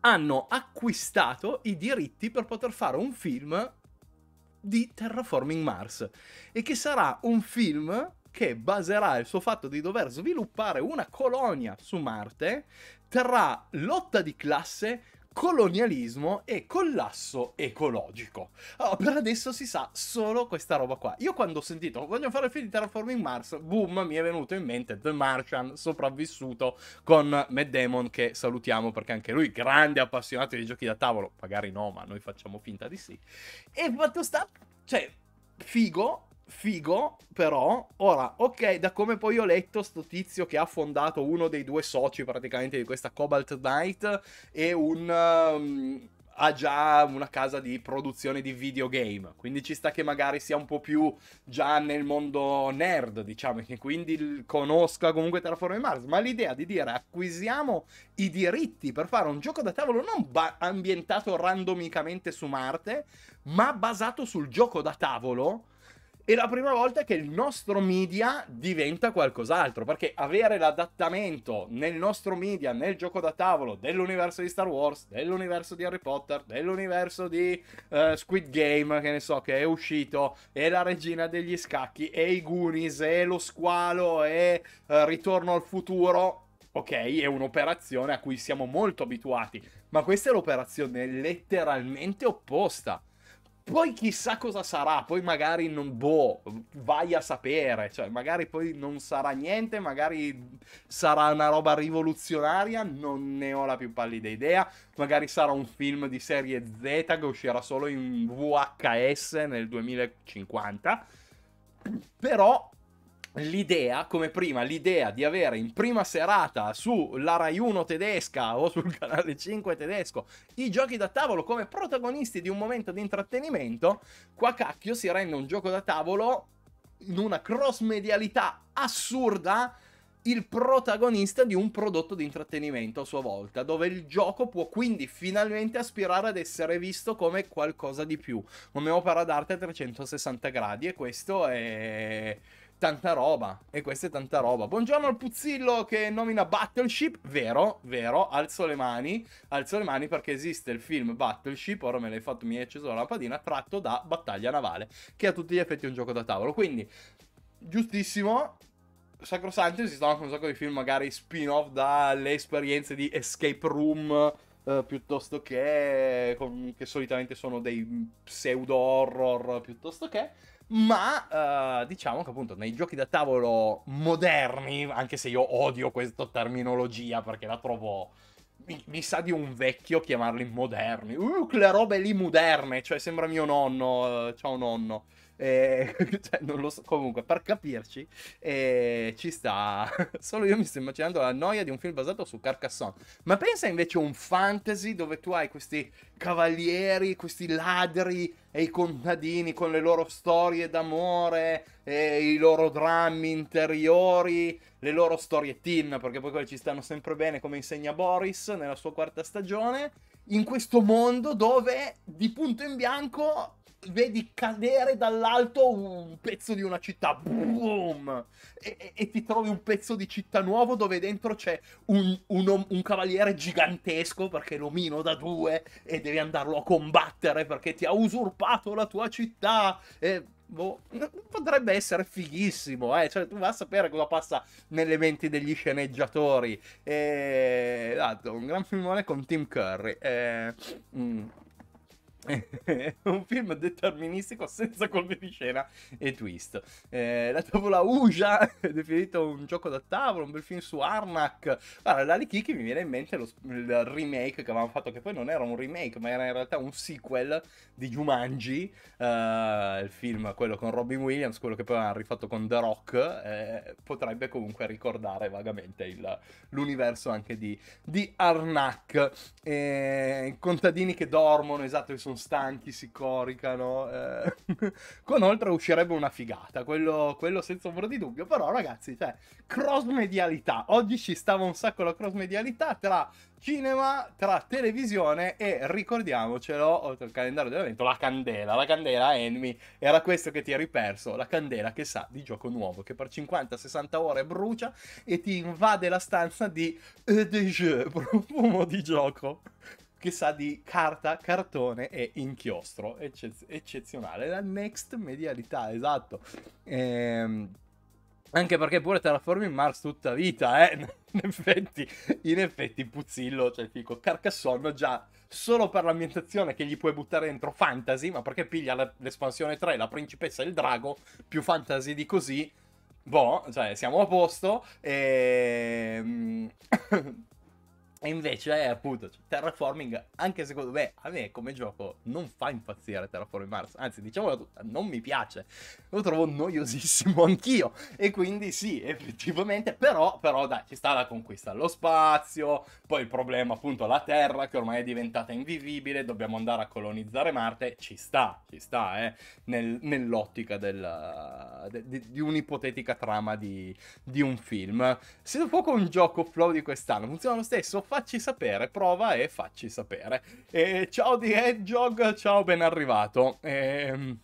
hanno acquistato i diritti per poter fare un film di Terraforming Mars e che sarà un film che baserà il suo fatto di dover sviluppare una colonia su Marte, terrà lotta di classe, colonialismo e collasso ecologico. Allora, per adesso si sa solo questa roba qua. Io quando ho sentito voglio fare il film di Terraforming Mars, boom, mi è venuto in mente The Martian sopravvissuto con Matt Damon che salutiamo perché anche lui grande appassionato di giochi da tavolo, magari no, ma noi facciamo finta di sì. E fatto sta, cioè, figo, figo, però, ora, ok, da come poi ho letto, sto tizio che ha fondato uno dei due soci praticamente di questa Cobalt Knight è un... Um, ha già una casa di produzione di videogame, quindi ci sta che magari sia un po' più già nel mondo nerd, diciamo, e che quindi conosca comunque Terraform Mars, ma l'idea di dire acquisiamo i diritti per fare un gioco da tavolo non ba- ambientato randomicamente su Marte, ma basato sul gioco da tavolo, è la prima volta che il nostro media diventa qualcos'altro, perché avere l'adattamento nel nostro media, nel gioco da tavolo, dell'universo di Star Wars, dell'universo di Harry Potter, dell'universo di uh, Squid Game, che ne so, che è uscito, e la regina degli scacchi, e i Goonies, e lo squalo, e uh, Ritorno al futuro, ok, è un'operazione a cui siamo molto abituati, ma questa è l'operazione letteralmente opposta poi chissà cosa sarà, poi magari non boh, vai a sapere, cioè magari poi non sarà niente, magari sarà una roba rivoluzionaria, non ne ho la più pallida idea, magari sarà un film di serie Z che uscirà solo in VHS nel 2050. Però l'idea, come prima, l'idea di avere in prima serata sulla Rai 1 tedesca o sul canale 5 tedesco i giochi da tavolo come protagonisti di un momento di intrattenimento, qua cacchio si rende un gioco da tavolo in una cross medialità assurda il protagonista di un prodotto di intrattenimento a sua volta, dove il gioco può quindi finalmente aspirare ad essere visto come qualcosa di più, come opera d'arte a 360 gradi e questo è tanta roba. E questa è tanta roba. Buongiorno al Puzzillo che nomina Battleship. Vero, vero, alzo le mani. Alzo le mani perché esiste il film Battleship, ora me l'hai fatto, mi hai acceso la lampadina, tratto da Battaglia Navale, che a tutti gli effetti è un gioco da tavolo. Quindi, giustissimo, sacrosanto, esistono anche un sacco di film magari spin-off dalle esperienze di escape room... Eh, piuttosto che, che solitamente sono dei pseudo horror piuttosto che ma eh, diciamo che appunto nei giochi da tavolo moderni, anche se io odio questa terminologia perché la trovo... Mi, mi sa di un vecchio chiamarli moderni. Uh, quelle robe lì moderne, cioè sembra mio nonno, eh, ciao nonno eh, <laughs> cioè, non lo so, comunque per capirci eh, ci sta, <laughs> solo io mi sto immaginando la noia di un film basato su Carcassonne, ma pensa invece a un fantasy dove tu hai questi cavalieri, questi ladri e i contadini con le loro storie d'amore, i loro drammi interiori, le loro storie teen, perché poi quelle ci stanno sempre bene come insegna Boris nella sua quarta stagione, in questo mondo dove di punto in bianco vedi cadere dall'alto un pezzo di una città, boom! E, e, ti trovi un pezzo di città nuovo dove dentro c'è un, un, un, cavaliere gigantesco perché l'omino da due e devi andarlo a combattere perché ti ha usurpato la tua città. E, boh, potrebbe essere fighissimo, eh? cioè tu vai a sapere cosa passa nelle menti degli sceneggiatori. E, dato, esatto, un gran filmone con Tim Curry. E, mm <laughs> un film deterministico senza colpi di scena e twist. Eh, la tavola Uja, <laughs> definito un gioco da tavolo, un bel film su Arnak. Allora, da Kiki mi viene in mente lo, il remake che avevamo fatto, che poi non era un remake, ma era in realtà un sequel di Jumanji, eh, il film, quello con Robin Williams, quello che poi hanno rifatto con The Rock. Eh, potrebbe comunque ricordare vagamente il, l'universo anche di, di Arnak. Eh, contadini che dormono, esatto, che sono sono stanchi, si coricano. Eh. <laughs> Con oltre uscirebbe una figata, quello, quello senza ombra di dubbio. Però ragazzi, cioè, cross-medialità. Oggi ci stava un sacco la cross-medialità tra cinema, tra televisione e ricordiamocelo, oltre al calendario dell'evento, la candela. La candela, Enemy, era questo che ti eri perso. La candela che sa di gioco nuovo, che per 50-60 ore brucia e ti invade la stanza di... Eh, jeu, <laughs> profumo di gioco che sa di carta, cartone e inchiostro. Eccez- eccezionale. La next medialità, esatto. Ehm, anche perché pure Terraforming Mars tutta vita, eh. <laughs> In effetti, in effetti Puzzillo, cioè fico Carcassonne già solo per l'ambientazione che gli puoi buttare dentro fantasy, ma perché piglia l'espansione 3, la principessa e il drago, più fantasy di così, boh, cioè siamo a posto ehm... E invece, eh, appunto, cioè, Terraforming, anche secondo me, a me come gioco non fa impazzire Terraforming Mars, anzi, diciamola tutta, non mi piace, lo trovo noiosissimo <laughs> anch'io, e quindi sì, effettivamente, però, però dai, ci sta la conquista allo spazio, poi il problema appunto la Terra, che ormai è diventata invivibile, dobbiamo andare a colonizzare Marte, ci sta, ci sta, eh, nel, nell'ottica del, de, de, di un'ipotetica trama di, di un film. Se dopo un gioco flow di quest'anno funziona lo stesso, facci sapere, prova e facci sapere. E ciao di Hedgehog, ciao ben arrivato. E... Ehm,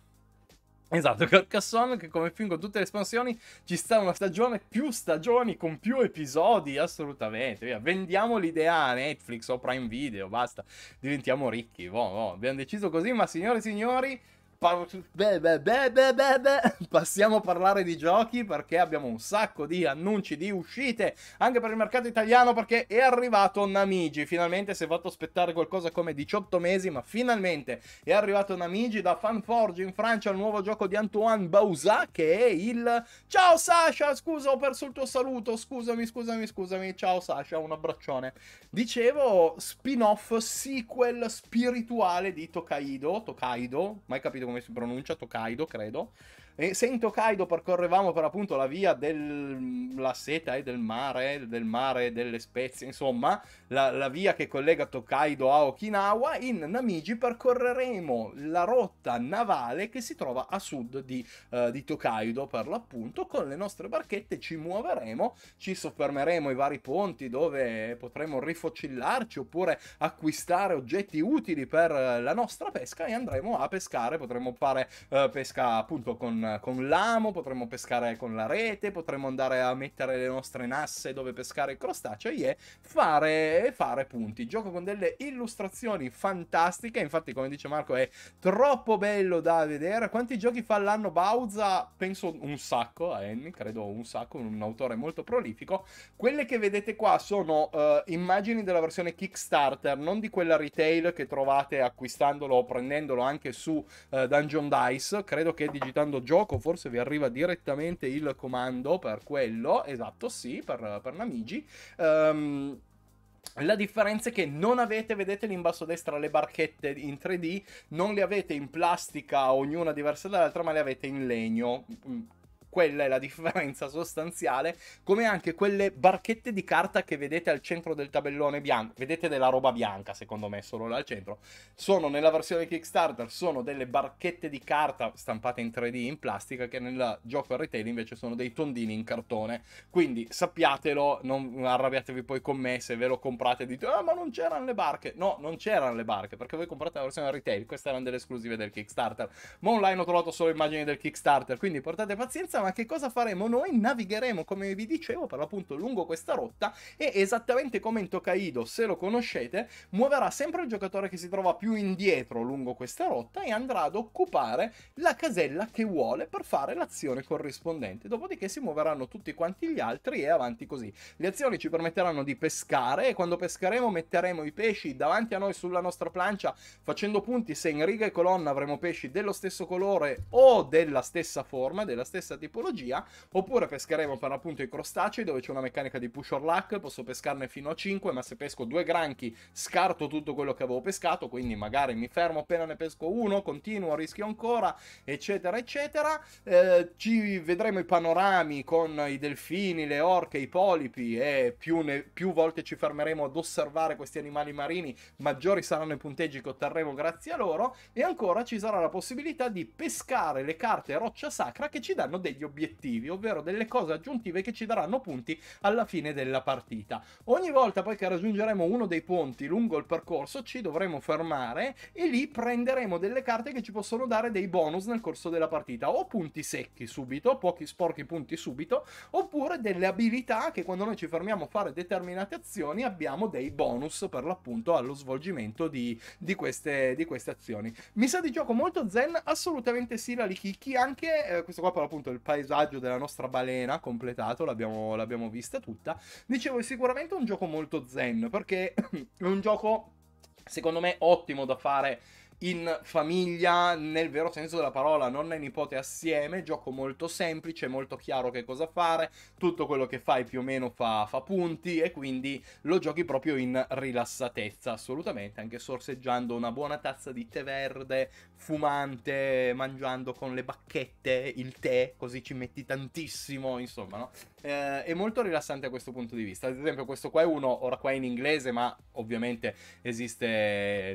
esatto, Carcassonne che come film con tutte le espansioni ci sta una stagione, più stagioni con più episodi, assolutamente. Via. Vendiamo l'idea a Netflix o Prime Video, basta, diventiamo ricchi. Boh, boh. Abbiamo deciso così, ma signore e signori Beh, beh, beh, beh, beh, beh. <laughs> Passiamo a parlare di giochi perché abbiamo un sacco di annunci di uscite anche per il mercato italiano perché è arrivato Namigi. Finalmente si è fatto aspettare qualcosa come 18 mesi, ma finalmente è arrivato Namigi da Fanforge in Francia, il nuovo gioco di Antoine Bausat che è il Ciao Sasha, scusa, ho perso il tuo saluto, scusami, scusami, scusami. Ciao Sasha, un abbraccione. Dicevo spin-off sequel spirituale di Tokaido, Tokaido, mai capito come si pronuncia, Tokaido credo, e se in Tokaido percorrevamo per appunto la via della seta e eh, del mare, del mare delle spezie, insomma, la, la via che collega Tokaido a Okinawa, in Namigi percorreremo la rotta navale che si trova a sud di, uh, di Tokaido, per l'appunto, con le nostre barchette ci muoveremo, ci soffermeremo ai vari ponti dove potremo rifocillarci oppure acquistare oggetti utili per eh, la nostra pesca e andremo a pescare, potremo fare uh, pesca appunto con con, l'amo, potremmo pescare con la rete, potremmo andare a mettere le nostre nasse dove pescare il crostaceo e fare, fare punti. Gioco con delle illustrazioni fantastiche, infatti come dice Marco è troppo bello da vedere. Quanti giochi fa l'anno Bauza? Penso un sacco a Annie, credo un sacco, un autore molto prolifico. Quelle che vedete qua sono uh, immagini della versione Kickstarter, non di quella retail che trovate acquistandolo o prendendolo anche su uh, Dungeon Dice, credo che digitando gioco gioco, forse vi arriva direttamente il comando per quello, esatto sì, per, per Namigi. Um, la differenza è che non avete, vedete lì in basso a destra le barchette in 3D, non le avete in plastica, ognuna diversa dall'altra, ma le avete in legno mm, quella è la differenza sostanziale, come anche quelle barchette di carta che vedete al centro del tabellone bianco, vedete della roba bianca secondo me solo là al centro, sono nella versione Kickstarter, sono delle barchette di carta stampate in 3D in plastica che nel gioco retail invece sono dei tondini in cartone, quindi sappiatelo, non arrabbiatevi poi con me se ve lo comprate e dite ah ma non c'erano le barche, no non c'erano le barche perché voi comprate la versione retail, queste erano delle esclusive del Kickstarter, ma online ho trovato solo immagini del Kickstarter, quindi portate pazienza rotta, ma che cosa faremo noi? Navigheremo, come vi dicevo, per l'appunto lungo questa rotta e esattamente come in Tokaido, se lo conoscete, muoverà sempre il giocatore che si trova più indietro lungo questa rotta e andrà ad occupare la casella che vuole per fare l'azione corrispondente. Dopodiché si muoveranno tutti quanti gli altri e avanti così. Le azioni ci permetteranno di pescare e quando pescheremo metteremo i pesci davanti a noi sulla nostra plancia facendo punti se in riga e colonna avremo pesci dello stesso colore o della stessa forma, della stessa tipologia tipologia, oppure pescheremo per l'appunto i crostacei dove c'è una meccanica di push or luck, posso pescarne fino a 5, ma se pesco due granchi scarto tutto quello che avevo pescato, quindi magari mi fermo appena ne pesco uno, continuo, rischio ancora, eccetera, eccetera. Eh, ci vedremo i panorami con i delfini, le orche, i polipi e più, ne, più volte ci fermeremo ad osservare questi animali marini, maggiori saranno i punteggi che otterremo grazie a loro e ancora ci sarà la possibilità di pescare le carte roccia sacra che ci danno degli degli obiettivi, ovvero delle cose aggiuntive che ci daranno punti alla fine della partita. Ogni volta poi che raggiungeremo uno dei ponti lungo il percorso ci dovremo fermare e lì prenderemo delle carte che ci possono dare dei bonus nel corso della partita, o punti secchi subito, pochi sporchi punti subito, oppure delle abilità che quando noi ci fermiamo a fare determinate azioni abbiamo dei bonus per l'appunto allo svolgimento di, di, queste, di queste azioni. Mi sa di gioco molto zen, assolutamente sì la Lichicchi, anche eh, questo qua per l'appunto è il paesaggio della nostra balena completato, l'abbiamo, l'abbiamo vista tutta. Dicevo, è sicuramente un gioco molto zen, perché <clears throat> è un gioco, secondo me, ottimo da fare in famiglia nel vero senso della parola, nonna e nipote assieme, gioco molto semplice, molto chiaro che cosa fare, tutto quello che fai più o meno fa, fa punti e quindi lo giochi proprio in rilassatezza assolutamente, anche sorseggiando una buona tazza di tè verde, fumante, mangiando con le bacchette il tè, così ci metti tantissimo, insomma, no? eh, è molto rilassante a questo punto di vista. Ad esempio, questo qua è uno, ora qua è in inglese, ma ovviamente esiste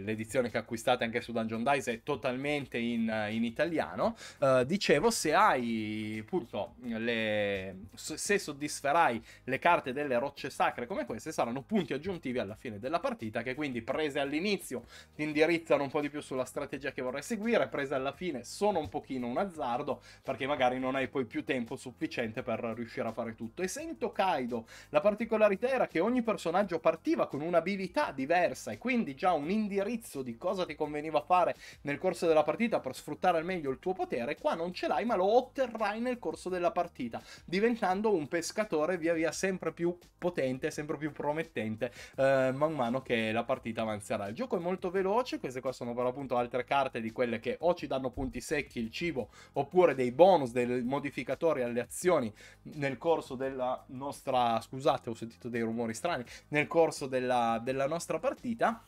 l'edizione che acquistate anche su Dungeon Dice, è totalmente in, eh, in italiano. Eh, dicevo, se hai appunto le, se soddisferai le carte delle rocce sacre come queste, saranno punti aggiuntivi alla fine della partita, che quindi prese all'inizio ti indirizzano un po' di più sulla strategia che vorrai seguire, prese alla fine sono un pochino un azzardo, perché magari non hai poi più tempo sufficiente per riuscire a fare tutto. E Essendo Kaido, la particolarità era che ogni personaggio partiva con un'abilità diversa e quindi già un indirizzo di cosa ti conveniva fare nel corso della partita per sfruttare al meglio il tuo potere, qua non ce l'hai ma lo otterrai nel corso della partita, diventando un pescatore via via sempre più potente, sempre più promettente eh, man mano che la partita avanzerà. Il gioco è molto veloce, queste qua sono per l'appunto altre carte di quelle che o ci danno punti secchi, il cibo, oppure dei bonus, dei modificatori alle azioni nel corso corso della nostra... scusate, ho sentito dei rumori strani, nel corso della, della nostra partita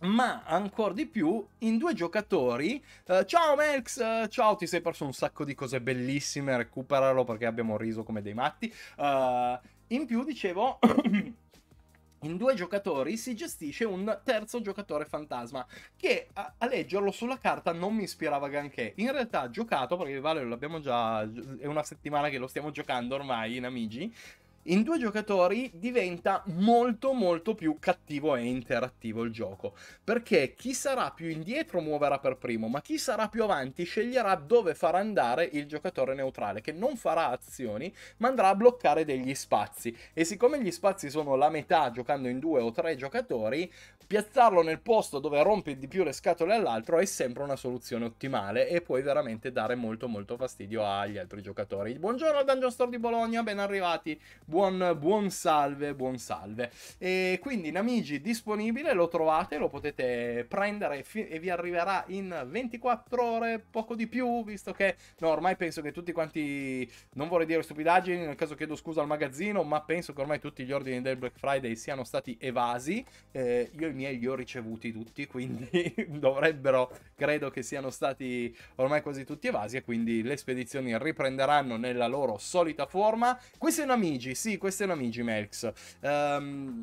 ma ancora di più in due giocatori. Uh, ciao Melx, uh, ciao, ti sei perso un sacco di cose bellissime, recuperalo perché abbiamo riso come dei matti. Uh, in più dicevo... <clears throat> in due giocatori si gestisce un terzo giocatore fantasma che a, a leggerlo sulla carta non mi ispirava granché. In realtà giocato, perché Vale l'abbiamo già, è una settimana che lo stiamo giocando ormai in Amici, in due giocatori diventa molto molto più cattivo e interattivo il gioco, perché chi sarà più indietro muoverà per primo, ma chi sarà più avanti sceglierà dove far andare il giocatore neutrale, che non farà azioni, ma andrà a bloccare degli spazi. E siccome gli spazi sono la metà giocando in due o tre giocatori, piazzarlo nel posto dove rompi di più le scatole all'altro è sempre una soluzione ottimale e puoi veramente dare molto molto fastidio agli altri giocatori. Buongiorno al Dungeon Store di Bologna, ben arrivati buon, buon salve, buon salve. E quindi Namigi disponibile, lo trovate, lo potete prendere fi- e vi arriverà in 24 ore, poco di più, visto che no, ormai penso che tutti quanti, non vorrei dire stupidaggini, nel caso chiedo scusa al magazzino, ma penso che ormai tutti gli ordini del Black Friday siano stati evasi. Eh, io i miei li ho ricevuti tutti, quindi <laughs> dovrebbero, credo che siano stati ormai quasi tutti evasi e quindi le spedizioni riprenderanno nella loro solita forma. Questo è Namigi, sì, questo è un amici, Melx. Um,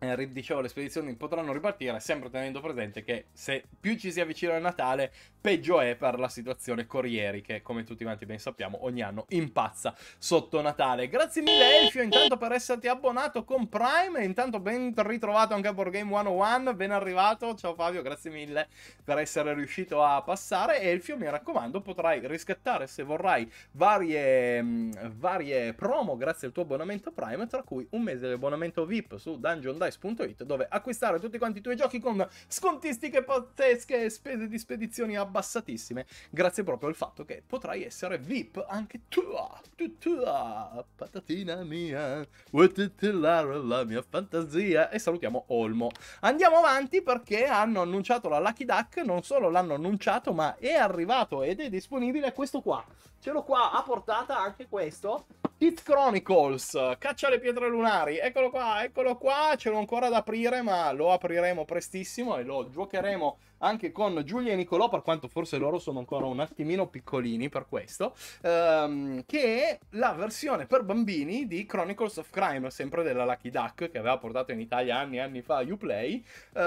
Red le spedizioni potranno ripartire sempre tenendo presente che se più ci si avvicina a Natale peggio è per la situazione Corrieri che, come tutti quanti ben sappiamo, ogni anno impazza sotto Natale. Grazie mille Elfio intanto per esserti abbonato con Prime e intanto ben ritrovato anche a Board 101, ben arrivato. Ciao Fabio, grazie mille per essere riuscito a passare. Elfio, mi raccomando, potrai riscattare se vorrai varie, mm, varie promo grazie al tuo abbonamento Prime, tra cui un mese di abbonamento VIP su dungeondice.it dove acquistare tutti quanti i tuoi giochi con scontistiche pazzesche e spese di spedizioni a abbassatissime grazie proprio al fatto che potrai essere VIP anche tua, tua patatina mia, la mia fantasia e salutiamo Olmo. Andiamo avanti perché hanno annunciato la Lucky Duck, non solo l'hanno annunciato ma è arrivato ed è disponibile questo qua ce l'ho qua a portata anche questo. Hit Chronicles, caccia alle pietre lunari, eccolo qua, eccolo qua, ce l'ho ancora da aprire ma lo apriremo prestissimo e lo giocheremo anche con Giulia e Nicolò, per quanto forse loro sono ancora un attimino piccolini per questo, ehm, che è la versione per bambini di Chronicles of Crime, sempre della Lucky Duck, che aveva portato in Italia anni e anni fa Uplay, eh,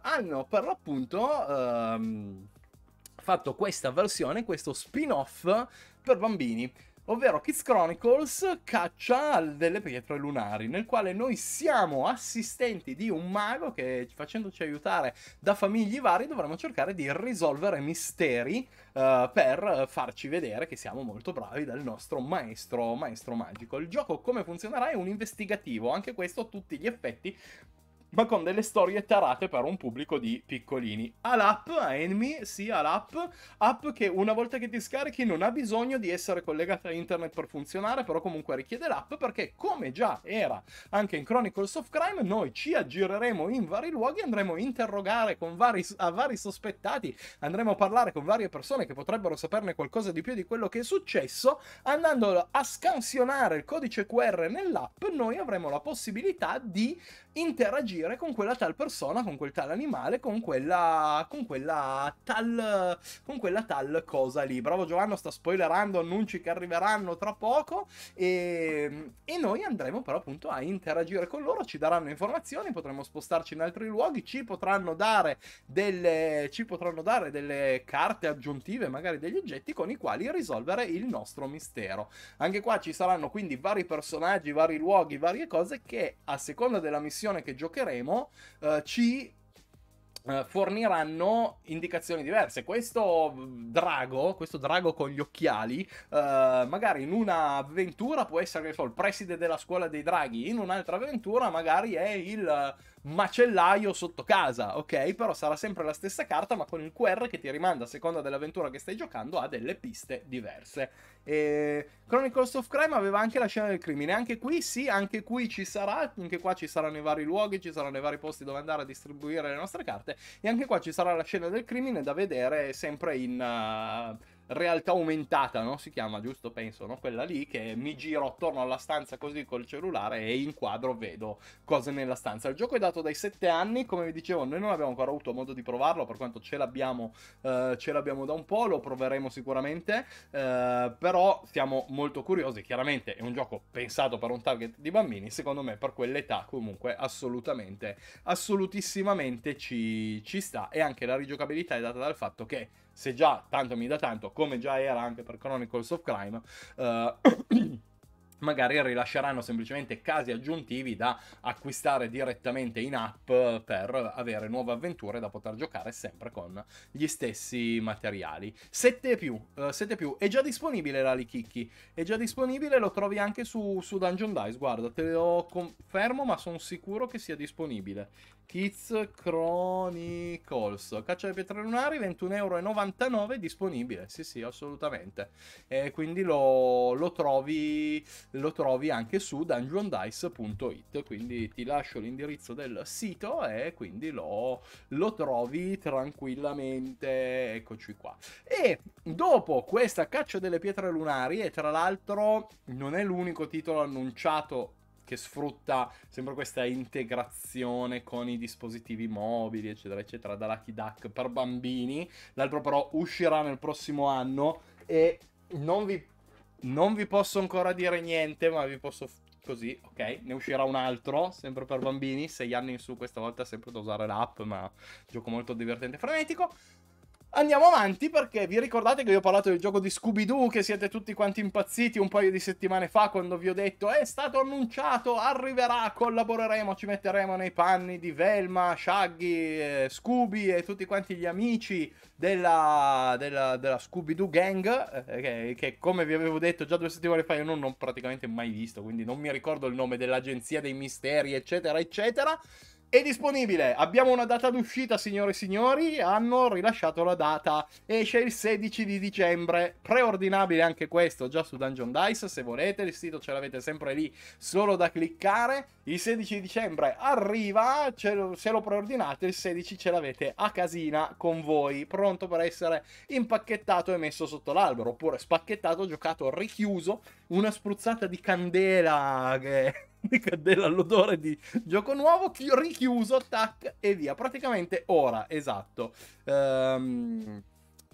hanno per l'appunto... Ehm, fatto questa versione, questo spin-off per bambini, ovvero Kids Chronicles caccia delle pietre lunari, nel quale noi siamo assistenti di un mago che facendoci aiutare da famigli vari dovremo cercare di risolvere misteri uh, per farci vedere che siamo molto bravi dal nostro maestro, maestro magico. Il gioco come funzionerà è un investigativo, anche questo a tutti gli effetti ma con delle storie tarate per un pubblico di piccolini. All'app, a Enemy, sì, ha l'app, app che una volta che ti scarichi non ha bisogno di essere collegata a internet per funzionare, però comunque richiede l'app perché come già era anche in Chronicles of Crime, noi ci aggireremo in vari luoghi, andremo a interrogare con vari, a vari sospettati, andremo a parlare con varie persone che potrebbero saperne qualcosa di più di quello che è successo, andando a scansionare il codice QR nell'app, noi avremo la possibilità di interagire con quella tal persona, con quel tal animale, con quella, con quella tal, con quella tal cosa lì. Bravo Giovanni, sta spoilerando annunci che arriveranno tra poco e, ehm, e noi andremo però appunto a interagire con loro, ci daranno informazioni, potremo spostarci in altri luoghi, ci potranno dare delle, ci potranno dare delle carte aggiuntive, magari degli oggetti con i quali risolvere il nostro mistero. Anche qua ci saranno quindi vari personaggi, vari luoghi, varie cose che a seconda della missione missione che giocheremo eh, ci eh, forniranno indicazioni diverse. Questo drago, questo drago con gli occhiali, eh, magari in un'avventura può essere so, il preside della scuola dei draghi, in un'altra avventura magari è il macellaio sotto casa, ok? Però sarà sempre la stessa carta, ma con il QR che ti rimanda a seconda dell'avventura che stai giocando a delle piste diverse. E Chronicles of Crime aveva anche la scena del crimine, anche qui sì, anche qui ci sarà, anche qua ci saranno i vari luoghi, ci saranno i vari posti dove andare a distribuire le nostre carte e anche qua ci sarà la scena del crimine da vedere sempre in... Uh realtà aumentata, no? Si chiama, giusto? Penso, no? Quella lì che mi giro attorno alla stanza così col cellulare e inquadro, vedo cose nella stanza. Il gioco è dato dai 7 anni, come vi dicevo, noi non abbiamo ancora avuto modo di provarlo, per quanto ce l'abbiamo, eh, ce l'abbiamo da un po', lo proveremo sicuramente, eh, però siamo molto curiosi, chiaramente è un gioco pensato per un target di bambini, secondo me per quell'età comunque assolutamente, assolutissimamente ci, ci sta e anche la rigiocabilità è data dal fatto che se già tanto mi dà tanto, come già era anche per Chronicles of Crime, uh, <clears throat> magari rilasceranno semplicemente casi aggiuntivi da acquistare direttamente in app per avere nuove avventure da poter giocare sempre con gli stessi materiali. 7 più, uh, eh, 7 più, è già disponibile la Likiki, è già disponibile, lo trovi anche su, su Dungeon Dice, guarda, te lo confermo ma sono sicuro che sia disponibile. Kids Chronicles. Caccia alle pietre lunari, 21,99€ disponibile. Sì, sì, assolutamente. E quindi lo, lo, trovi, lo trovi anche su dungeondice.it. Quindi ti lascio l'indirizzo del sito e quindi lo, lo trovi tranquillamente. Eccoci qua. E dopo questa caccia delle pietre lunari, e tra l'altro non è l'unico titolo annunciato che sfrutta sempre questa integrazione con i dispositivi mobili, eccetera, eccetera, da Lucky Duck per bambini. L'altro però uscirà nel prossimo anno e non vi, non vi posso ancora dire niente, ma vi posso così, ok, ne uscirà un altro, sempre per bambini, 6 anni in su, questa volta sempre da usare l'app, ma gioco molto divertente e frenetico. Andiamo avanti perché vi ricordate che vi ho parlato del gioco di Scooby-Doo che siete tutti quanti impazziti un paio di settimane fa quando vi ho detto è stato annunciato, arriverà, collaboreremo, ci metteremo nei panni di Velma, Shaggy, eh, Scooby e tutti quanti gli amici della, della, della Scooby-Doo gang eh, che, che, come vi avevo detto già due settimane fa io non ho praticamente mai visto quindi non mi ricordo il nome dell'agenzia dei misteri eccetera eccetera è disponibile. Abbiamo una data d'uscita, signore e signori. Hanno rilasciato la data. Esce il 16 di dicembre. Preordinabile anche questo già su Dungeon Dice. Se volete, il sito ce l'avete sempre lì, solo da cliccare. Il 16 di dicembre arriva. Lo, se lo preordinate, il 16 ce l'avete a casina con voi, pronto per essere impacchettato e messo sotto l'albero. Oppure spacchettato, giocato, richiuso. Una spruzzata di candela che di candela di gioco nuovo, chi- richiuso, tac e via. Praticamente ora, esatto. Ehm,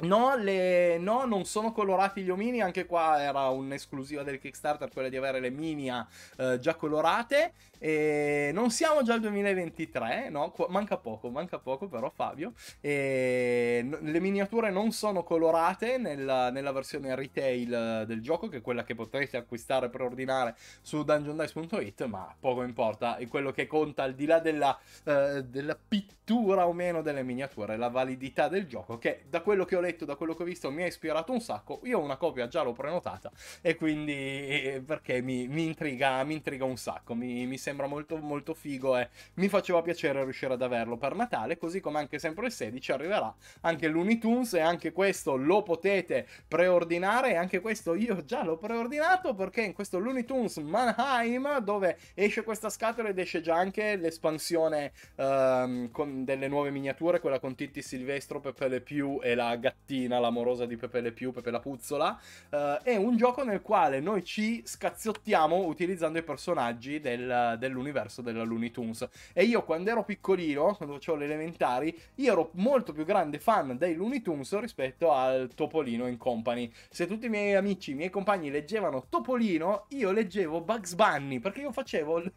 mm. no, le... no, non sono colorati gli omini, anche qua era un'esclusiva del Kickstarter, quella di avere le minia eh, già colorate. E ehm, non siamo già al 2023, no? manca poco, manca poco però Fabio. E ehm, le miniature non sono colorate nella, nella, versione retail eh, del gioco, che è quella che potrete acquistare e preordinare su dungeondice.it, ma poco importa, è quello che conta al di là della, eh, della pittura o meno delle miniature, la validità del gioco, che da quello che ho letto, da quello che ho visto mi ha ispirato un sacco. Io ho una copia già l'ho prenotata e quindi eh, perché mi, mi intriga, mi intriga un sacco, mi, mi sembra molto, molto figo e eh. mi faceva piacere riuscire ad averlo per Natale, così come anche sempre il 16 arriverà anche Looney Tunes e anche questo lo potete preordinare e anche questo io già l'ho preordinato perché in questo Looney Tunes Mannheim dove esce questa scatola ed esce già anche l'espansione ehm, delle nuove miniature, quella con Titti Silvestro, Pepe Le Pew e la gattina, l'amorosa di Pepe Le Pew, Pepe la Puzzola, eh, è un gioco nel quale noi ci scazzottiamo utilizzando i personaggi del, dell'universo della Looney Tunes. E io quando ero piccolino, quando facevo le elementari, io ero molto più grande fan dei Looney Tunes rispetto al Topolino in Company. Se tutti i miei amici, i miei compagni leggevano Topolino, io leggevo Bugs Bunny perché io facevo l-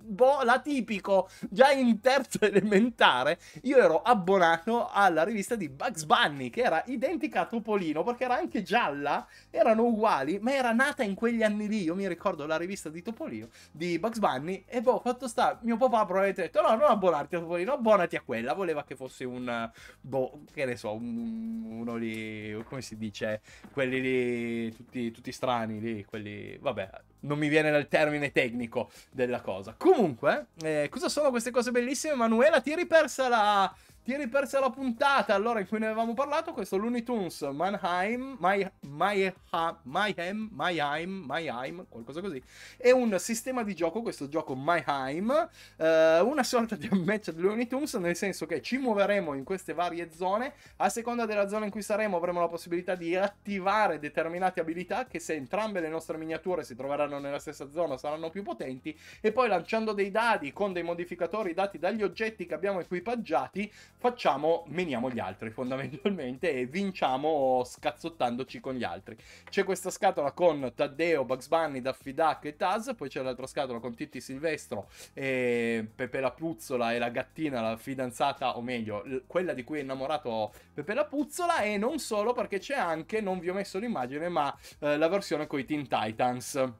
boh, la tipico già in terza <laughs> elementare. Io ero abbonato alla rivista di Bugs Bunny che era identica a Topolino perché era anche gialla, erano uguali, ma era nata in quegli anni lì. Io mi ricordo la rivista di Topolino di Bugs Bunny e boh, fatto sta, mio papà probabilmente ha detto no, non abbonarti a Topolino, abbonati a quella, voleva che fosse un, boh, che ne so, un, uno di, come si dice, quelli lì, tutti, tutti strani lì, quelli, vabbè, non mi viene il termine tecnico della cosa. Comunque, eh, cosa sono queste cose bellissime? Manuela, tiri persa la ti eri persa la puntata allora in cui ne avevamo parlato, questo Looney Tunes, Mannheim, Mayhem, Mayhem, Mayhem, qualcosa così, è un sistema di gioco, questo gioco Mayhem, eh, una sorta di <laughs> match di Looney Tunes, nel senso che ci muoveremo in queste varie zone, a seconda della zona in cui saremo avremo la possibilità di attivare determinate abilità che se entrambe le nostre miniature si troveranno nella stessa zona saranno più potenti, e poi lanciando dei dadi con dei modificatori dati dagli oggetti che abbiamo equipaggiati, facciamo, meniamo gli altri <laughs> fondamentalmente e vinciamo scazzottandoci con gli altri. C'è questa scatola con Taddeo, Bugs Bunny, Daffy Duck e Taz, poi c'è l'altra scatola con Titti Silvestro e Pepe la Puzzola e la gattina, la fidanzata, o meglio, quella di cui è innamorato Pepe la Puzzola e non solo perché c'è anche, non vi ho messo l'immagine, ma eh, la versione con i Teen Titans.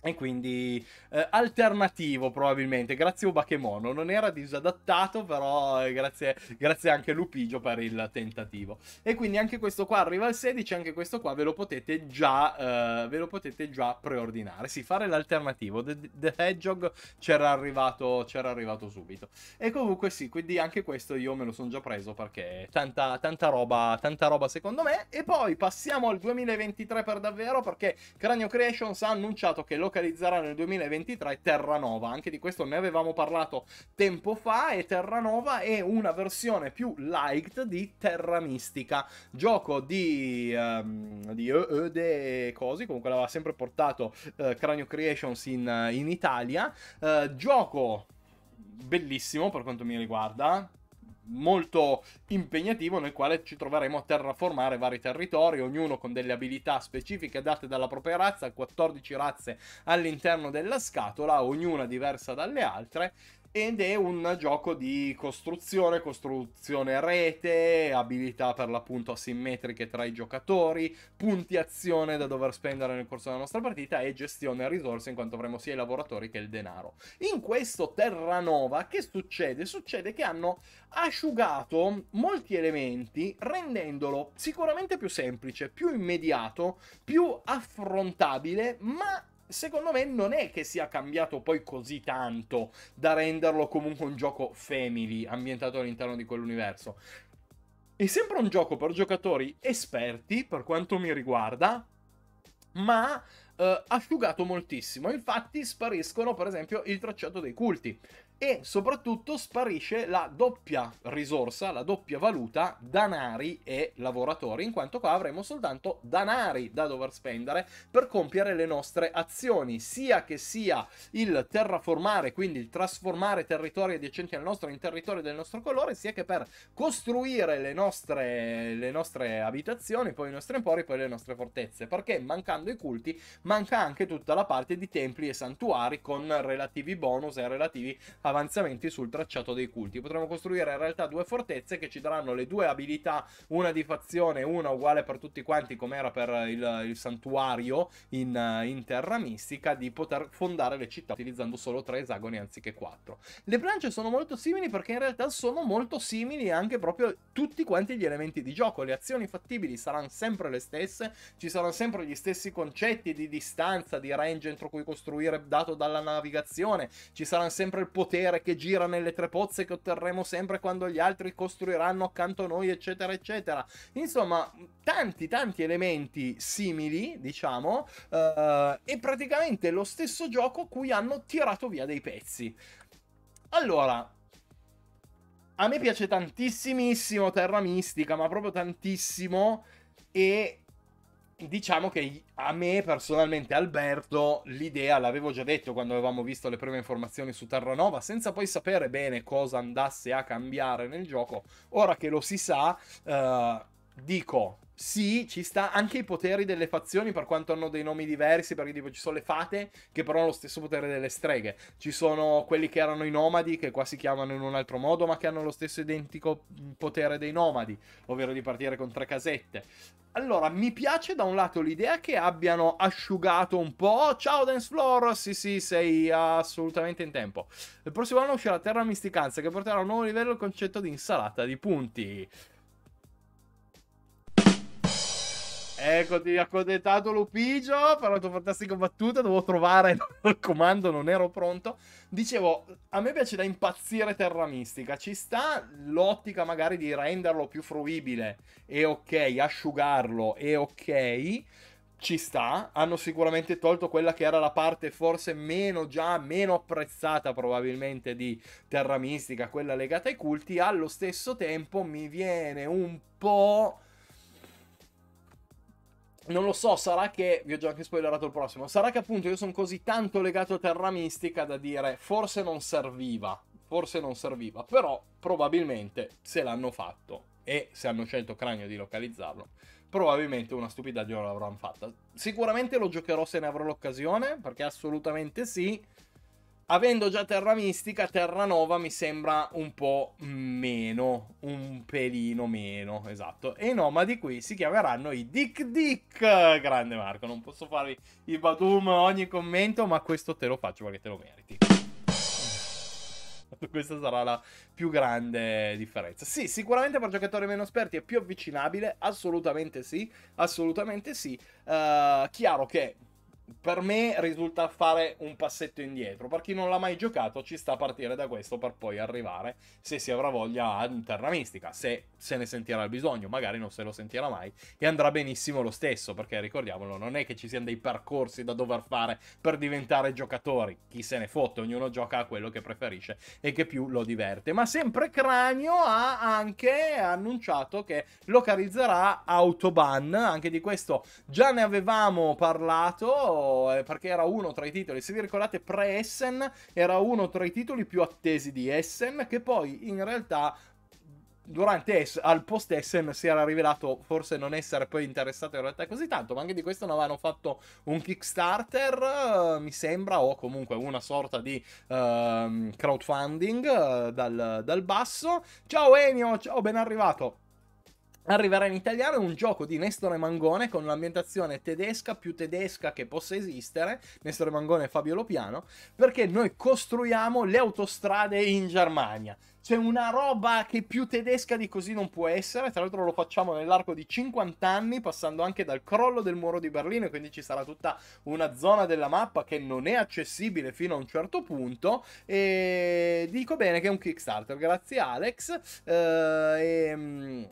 E quindi eh, alternativo probabilmente, grazie a Ubakemono, non era disadattato però eh, grazie, grazie, anche a Lupigio per il tentativo. E quindi anche questo qua arriva al 16, anche questo qua ve lo potete già, eh, ve lo potete già preordinare. Sì, fare l'alternativo, The, The Hedgehog c'era arrivato, c'era arrivato subito. E comunque sì, quindi anche questo io me lo sono già preso perché tanta, tanta, roba, tanta roba secondo me. E poi passiamo al 2023 per davvero perché Cranio Creations ha annunciato che lo localizzerà nel 2023 Terranova. Anche di questo ne avevamo parlato tempo fa e Terranova è una versione più liked di Terra Mistica, gioco di, um, di EED cosi, comunque l'aveva sempre portato uh, Cranio Creations in, in Italia. Uh, gioco bellissimo per quanto mi riguarda, molto impegnativo nel quale ci troveremo a terraformare vari territori, ognuno con delle abilità specifiche date dalla propria razza, 14 razze all'interno della scatola, ognuna diversa dalle altre ed è un gioco di costruzione, costruzione rete, abilità per l'appunto asimmetriche tra i giocatori, punti azione da dover spendere nel corso della nostra partita e gestione risorse in quanto avremo sia i lavoratori che il denaro. In questo Terranova che succede? Succede che hanno asciugato molti elementi rendendolo sicuramente più semplice, più immediato, più affrontabile, ma secondo me non è che sia cambiato poi così tanto da renderlo comunque un gioco family ambientato all'interno di quell'universo. È sempre un gioco per giocatori esperti, per quanto mi riguarda, ma eh, asciugato moltissimo. Infatti spariscono, per esempio, il tracciato dei culti e soprattutto sparisce la doppia risorsa, la doppia valuta, danari e lavoratori, in quanto qua avremo soltanto danari da dover spendere per compiere le nostre azioni, sia che sia il terraformare, quindi il trasformare territori adiacenti al nostro in territorio del nostro colore, sia che per costruire le nostre, le nostre abitazioni, poi i nostri empori, poi le nostre fortezze, perché mancando i culti manca anche tutta la parte di templi e santuari con relativi bonus e relativi avanzamenti sul tracciato dei culti. Potremo costruire in realtà due fortezze che ci daranno le due abilità, una di fazione, una uguale per tutti quanti come era per il, il santuario in, in, terra mistica, di poter fondare le città utilizzando solo tre esagoni anziché quattro. Le planche sono molto simili perché in realtà sono molto simili anche proprio tutti quanti gli elementi di gioco, le azioni fattibili saranno sempre le stesse, ci saranno sempre gli stessi concetti di distanza, di range entro cui costruire dato dalla navigazione, ci saranno sempre il potere potere che gira nelle tre pozze che otterremo sempre quando gli altri costruiranno accanto a noi, eccetera, eccetera. Insomma, tanti, tanti elementi simili, diciamo, eh, e praticamente lo stesso gioco cui hanno tirato via dei pezzi. Allora, a me piace tantissimo Terra Mistica, ma proprio tantissimo. E diciamo che a me personalmente, Alberto, l'idea, l'avevo già detto quando avevamo visto le prime informazioni su Terranova, senza poi sapere bene cosa andasse a cambiare nel gioco, ora che lo si sa, eh, dico, sì, ci sta anche i poteri delle fazioni per quanto hanno dei nomi diversi, perché tipo ci sono le fate che però hanno lo stesso potere delle streghe, ci sono quelli che erano i nomadi che qua si chiamano in un altro modo ma che hanno lo stesso identico potere dei nomadi, ovvero di partire con tre casette. Allora, mi piace da un lato l'idea che abbiano asciugato un po'. ciao Dance Floor, sì sì, sei assolutamente in tempo. Il prossimo anno uscirà Terra Misticanza che porterà a un nuovo livello il concetto di insalata di punti. Ecco, ti ho contentato Lupigio per la tua fantastica battuta. Devo trovare <laughs> il comando, non ero pronto. Dicevo, a me piace da impazzire Terra Mistica. Ci sta l'ottica magari di renderlo più fruibile. E ok, asciugarlo. E ok ci sta, hanno sicuramente tolto quella che era la parte forse meno già, meno apprezzata probabilmente di Terra Mistica, quella legata ai culti, allo stesso tempo mi viene un po' Non lo so, sarà che, vi ho già anche spoilerato il prossimo, sarà che appunto io sono così tanto legato a Terra Mistica da dire forse non serviva, forse non serviva, però probabilmente se l'hanno fatto e se hanno scelto Cranio di localizzarlo, probabilmente una stupidaggine l'avranno fatta. Sicuramente lo giocherò se ne avrò l'occasione, perché assolutamente sì, Avendo già Terra Mistica, Terranova mi sembra un po' meno, un pelino meno, esatto. E i nomadi qui si chiameranno i Dick Dick. Grande Marco, non posso farvi i badum ogni commento, ma questo te lo faccio perché te lo meriti. <laughs> Questa sarà la più grande differenza. Sì, sicuramente per giocatori meno esperti è più avvicinabile, assolutamente sì, assolutamente sì. Uh, chiaro che per me risulta fare un passetto indietro. Per chi non l'ha mai giocato, ci sta a partire da questo per poi arrivare, se si avrà voglia, a Terra Mistica, se se ne sentirà il bisogno, magari non se lo sentirà mai, e andrà benissimo lo stesso, perché ricordiamolo, non è che ci siano dei percorsi da dover fare per diventare giocatori, chi se ne fotte, ognuno gioca a quello che preferisce e che più lo diverte. Ma sempre Cranio ha anche annunciato che localizzerà Autobahn, anche di questo già ne avevamo parlato eh, perché era uno tra i titoli, se vi ricordate pre-Essen era uno tra i titoli più attesi di Essen che poi in realtà durante es- al post Essen si era rivelato forse non essere poi interessato in realtà così tanto, ma anche di questo non avevano fatto un Kickstarter, uh, mi sembra, o comunque una sorta di uh, crowdfunding uh, dal, dal basso. Ciao Emio, ciao, ben arrivato arriverà in italiano un gioco di Nestore Mangone con l'ambientazione tedesca più tedesca che possa esistere, Nestore Mangone e Fabio Lopiano, perché noi costruiamo le autostrade in Germania. C'è una roba che più tedesca di così non può essere, tra l'altro lo facciamo nell'arco di 50 anni, passando anche dal crollo del muro di Berlino, quindi ci sarà tutta una zona della mappa che non è accessibile fino a un certo punto. E dico bene che è un Kickstarter, grazie Alex. Uh, eh, e ehm,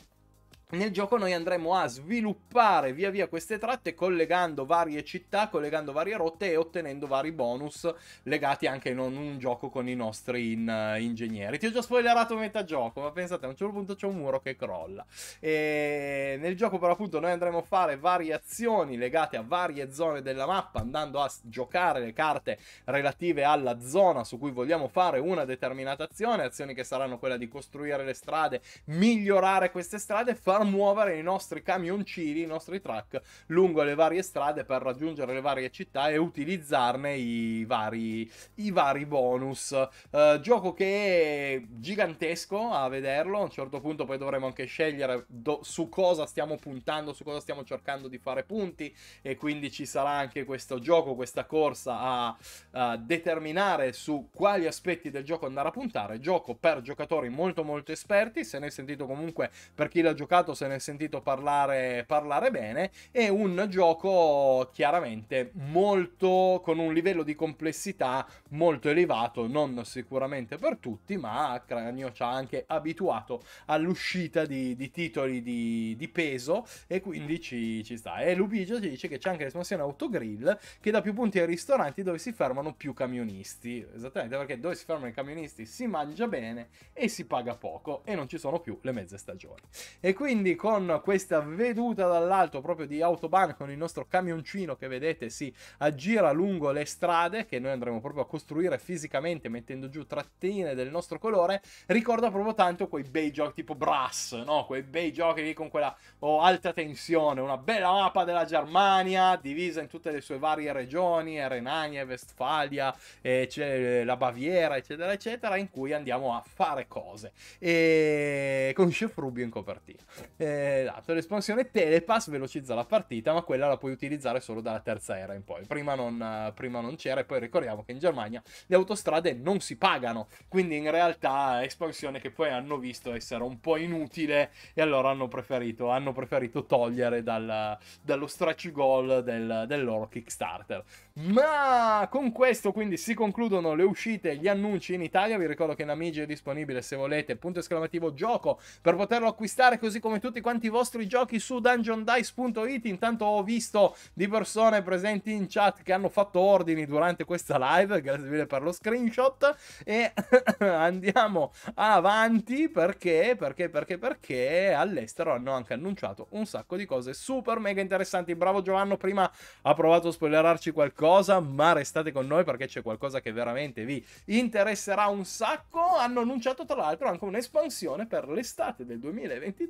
nel gioco noi andremo a sviluppare via via queste tratte collegando varie città, collegando varie rotte e ottenendo vari bonus legati anche in un gioco con i nostri in, uh, ingegneri. Ti ho già spoilerato metà gioco, ma pensate, a un certo punto c'è un muro che crolla. E nel gioco per appunto noi andremo a fare varie azioni legate a varie zone della mappa, andando a giocare le carte relative alla zona su cui vogliamo fare una determinata azione, azioni che saranno quella di costruire le strade, migliorare queste strade, fare muovere i nostri camioncini, i nostri truck lungo le varie strade per raggiungere le varie città e utilizzarne i vari, i vari bonus. Uh, gioco che è gigantesco a vederlo, a un certo punto poi dovremo anche scegliere do- su cosa stiamo puntando, su cosa stiamo cercando di fare punti e quindi ci sarà anche questo gioco, questa corsa a, a determinare su quali aspetti del gioco andare a puntare. Gioco per giocatori molto molto esperti, se ne è sentito comunque per chi l'ha giocato giocato, se ne è sentito parlare, parlare bene, è un gioco chiaramente molto, con un livello di complessità molto elevato, non sicuramente per tutti, ma Cranio ci ha anche abituato all'uscita di, di titoli di, di, peso e quindi ci, ci sta. E Lubigio ci dice che c'è anche l'espansione autogrill che dà più punti ai ristoranti dove si fermano più camionisti, esattamente perché dove si fermano i camionisti si mangia bene e si paga poco e non ci sono più le mezze stagioni. E quindi quindi con questa veduta dall'alto proprio di autobahn con il nostro camioncino che vedete si aggira lungo le strade che noi andremo proprio a costruire fisicamente mettendo giù trattine del nostro colore, ricorda proprio tanto quei bei giochi tipo Brass, no? Quei bei giochi lì con quella oh, alta tensione, una bella mappa della Germania divisa in tutte le sue varie regioni, Renania, Vestfalia, eh, la Baviera, eccetera, eccetera, in cui andiamo a fare cose. E con Chef Rubio in copertina. Eh, esatto, l'espansione Telepass velocizza la partita, ma quella la puoi utilizzare solo dalla terza era in poi. Prima non, prima non c'era e poi ricordiamo che in Germania le autostrade non si pagano, quindi in realtà è espansione che poi hanno visto essere un po' inutile e allora hanno preferito, hanno preferito togliere dal, dallo stracigol del, del loro Kickstarter. Ma con questo quindi si concludono le uscite, e gli annunci in Italia, vi ricordo che in Amici è disponibile se volete, punto esclamativo gioco per poterlo acquistare così come come tutti quanti i vostri giochi su dungeondice.it. Intanto ho visto di persone presenti in chat che hanno fatto ordini durante questa live, grazie mille per lo screenshot e <coughs> andiamo avanti perché, perché, perché, perché all'estero hanno anche annunciato un sacco di cose super mega interessanti. Bravo Giovanni, prima ha provato a spoilerarci qualcosa, ma restate con noi perché c'è qualcosa che veramente vi interesserà un sacco. Hanno annunciato tra l'altro anche un'espansione per l'estate del 2023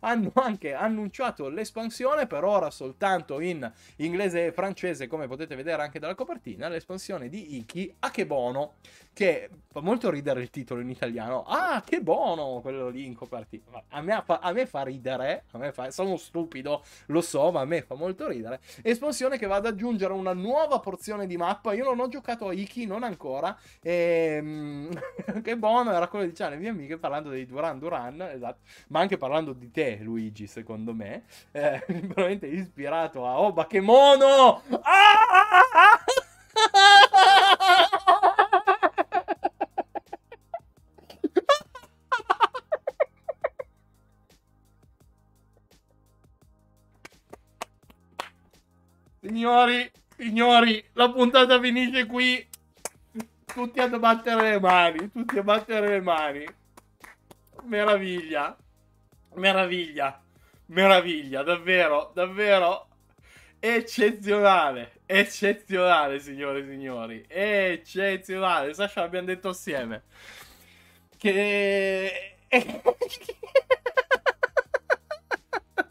hanno anche annunciato l'espansione, per ora soltanto in inglese e francese, come potete vedere anche dalla copertina, l'espansione di Iki Akebono, che fa molto ridere il titolo in italiano. Ah, che buono quello lì in copertina. A me, a me fa ridere, a me fa, sono stupido, lo so, ma a me fa molto ridere. Espansione che va ad aggiungere una nuova porzione di mappa. Io non ho giocato a Iki, non ancora. E, ehm, <laughs> che buono, era quello di le mie amiche, parlando di Duran Duran, esatto, ma anche parlando di te, Luigi, secondo me. Eh, <laughs> veramente ispirato a Oh, Bakemono! Ah! <laughs> Signori, signori, la puntata finisce qui. Tutti a battere le mani, tutti a battere le mani. Meraviglia, meraviglia, meraviglia, davvero, davvero eccezionale, eccezionale, signore e signori, eccezionale. Sasha l'abbiamo detto assieme. Che... <laughs>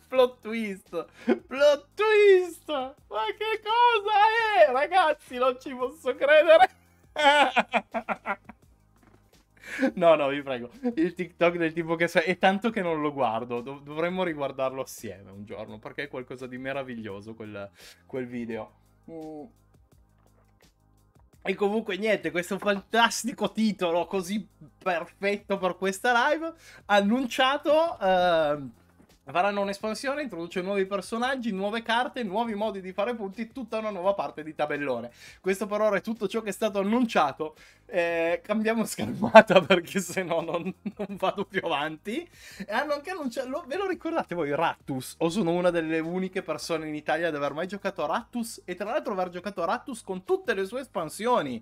Plot twist! Plot twist! Ma che cosa è? Ragazzi, non ci posso credere! <laughs> No, no, vi prego. Il TikTok del tipo che sei. E tanto che non lo guardo. Dov- dovremmo riguardarlo assieme un giorno. Perché è qualcosa di meraviglioso quel, quel video. Mm. E comunque niente, questo fantastico titolo così perfetto per questa live. Annunciato. Uh Faranno un'espansione, introduce nuovi personaggi, nuove carte, nuovi modi di fare punti, tutta una nuova parte di tabellone. Questo per ora è tutto ciò che è stato annunciato. Eh, cambiamo <laughs> scalmata perché se no non, non vado più avanti. E hanno anche annunciato, lo, ve lo ricordate voi, Rattus? O sono una delle uniche persone in Italia ad aver mai giocato a Rattus e tra l'altro aver giocato a Rattus con tutte le sue espansioni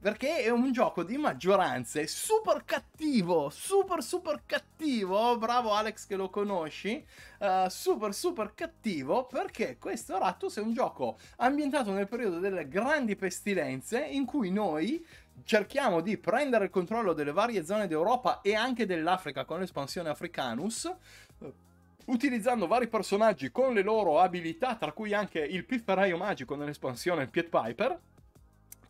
perché è un gioco di maggioranze super cattivo, super super cattivo, bravo Alex che lo conosci, uh, super super cattivo perché questo Rattus è un gioco ambientato nel periodo delle grandi pestilenze in cui noi cerchiamo di prendere il controllo delle varie zone d'Europa e anche dell'Africa con l'espansione Africanus eh, utilizzando vari personaggi con le loro abilità, tra cui anche il pifferaio magico nell'espansione Piet Piper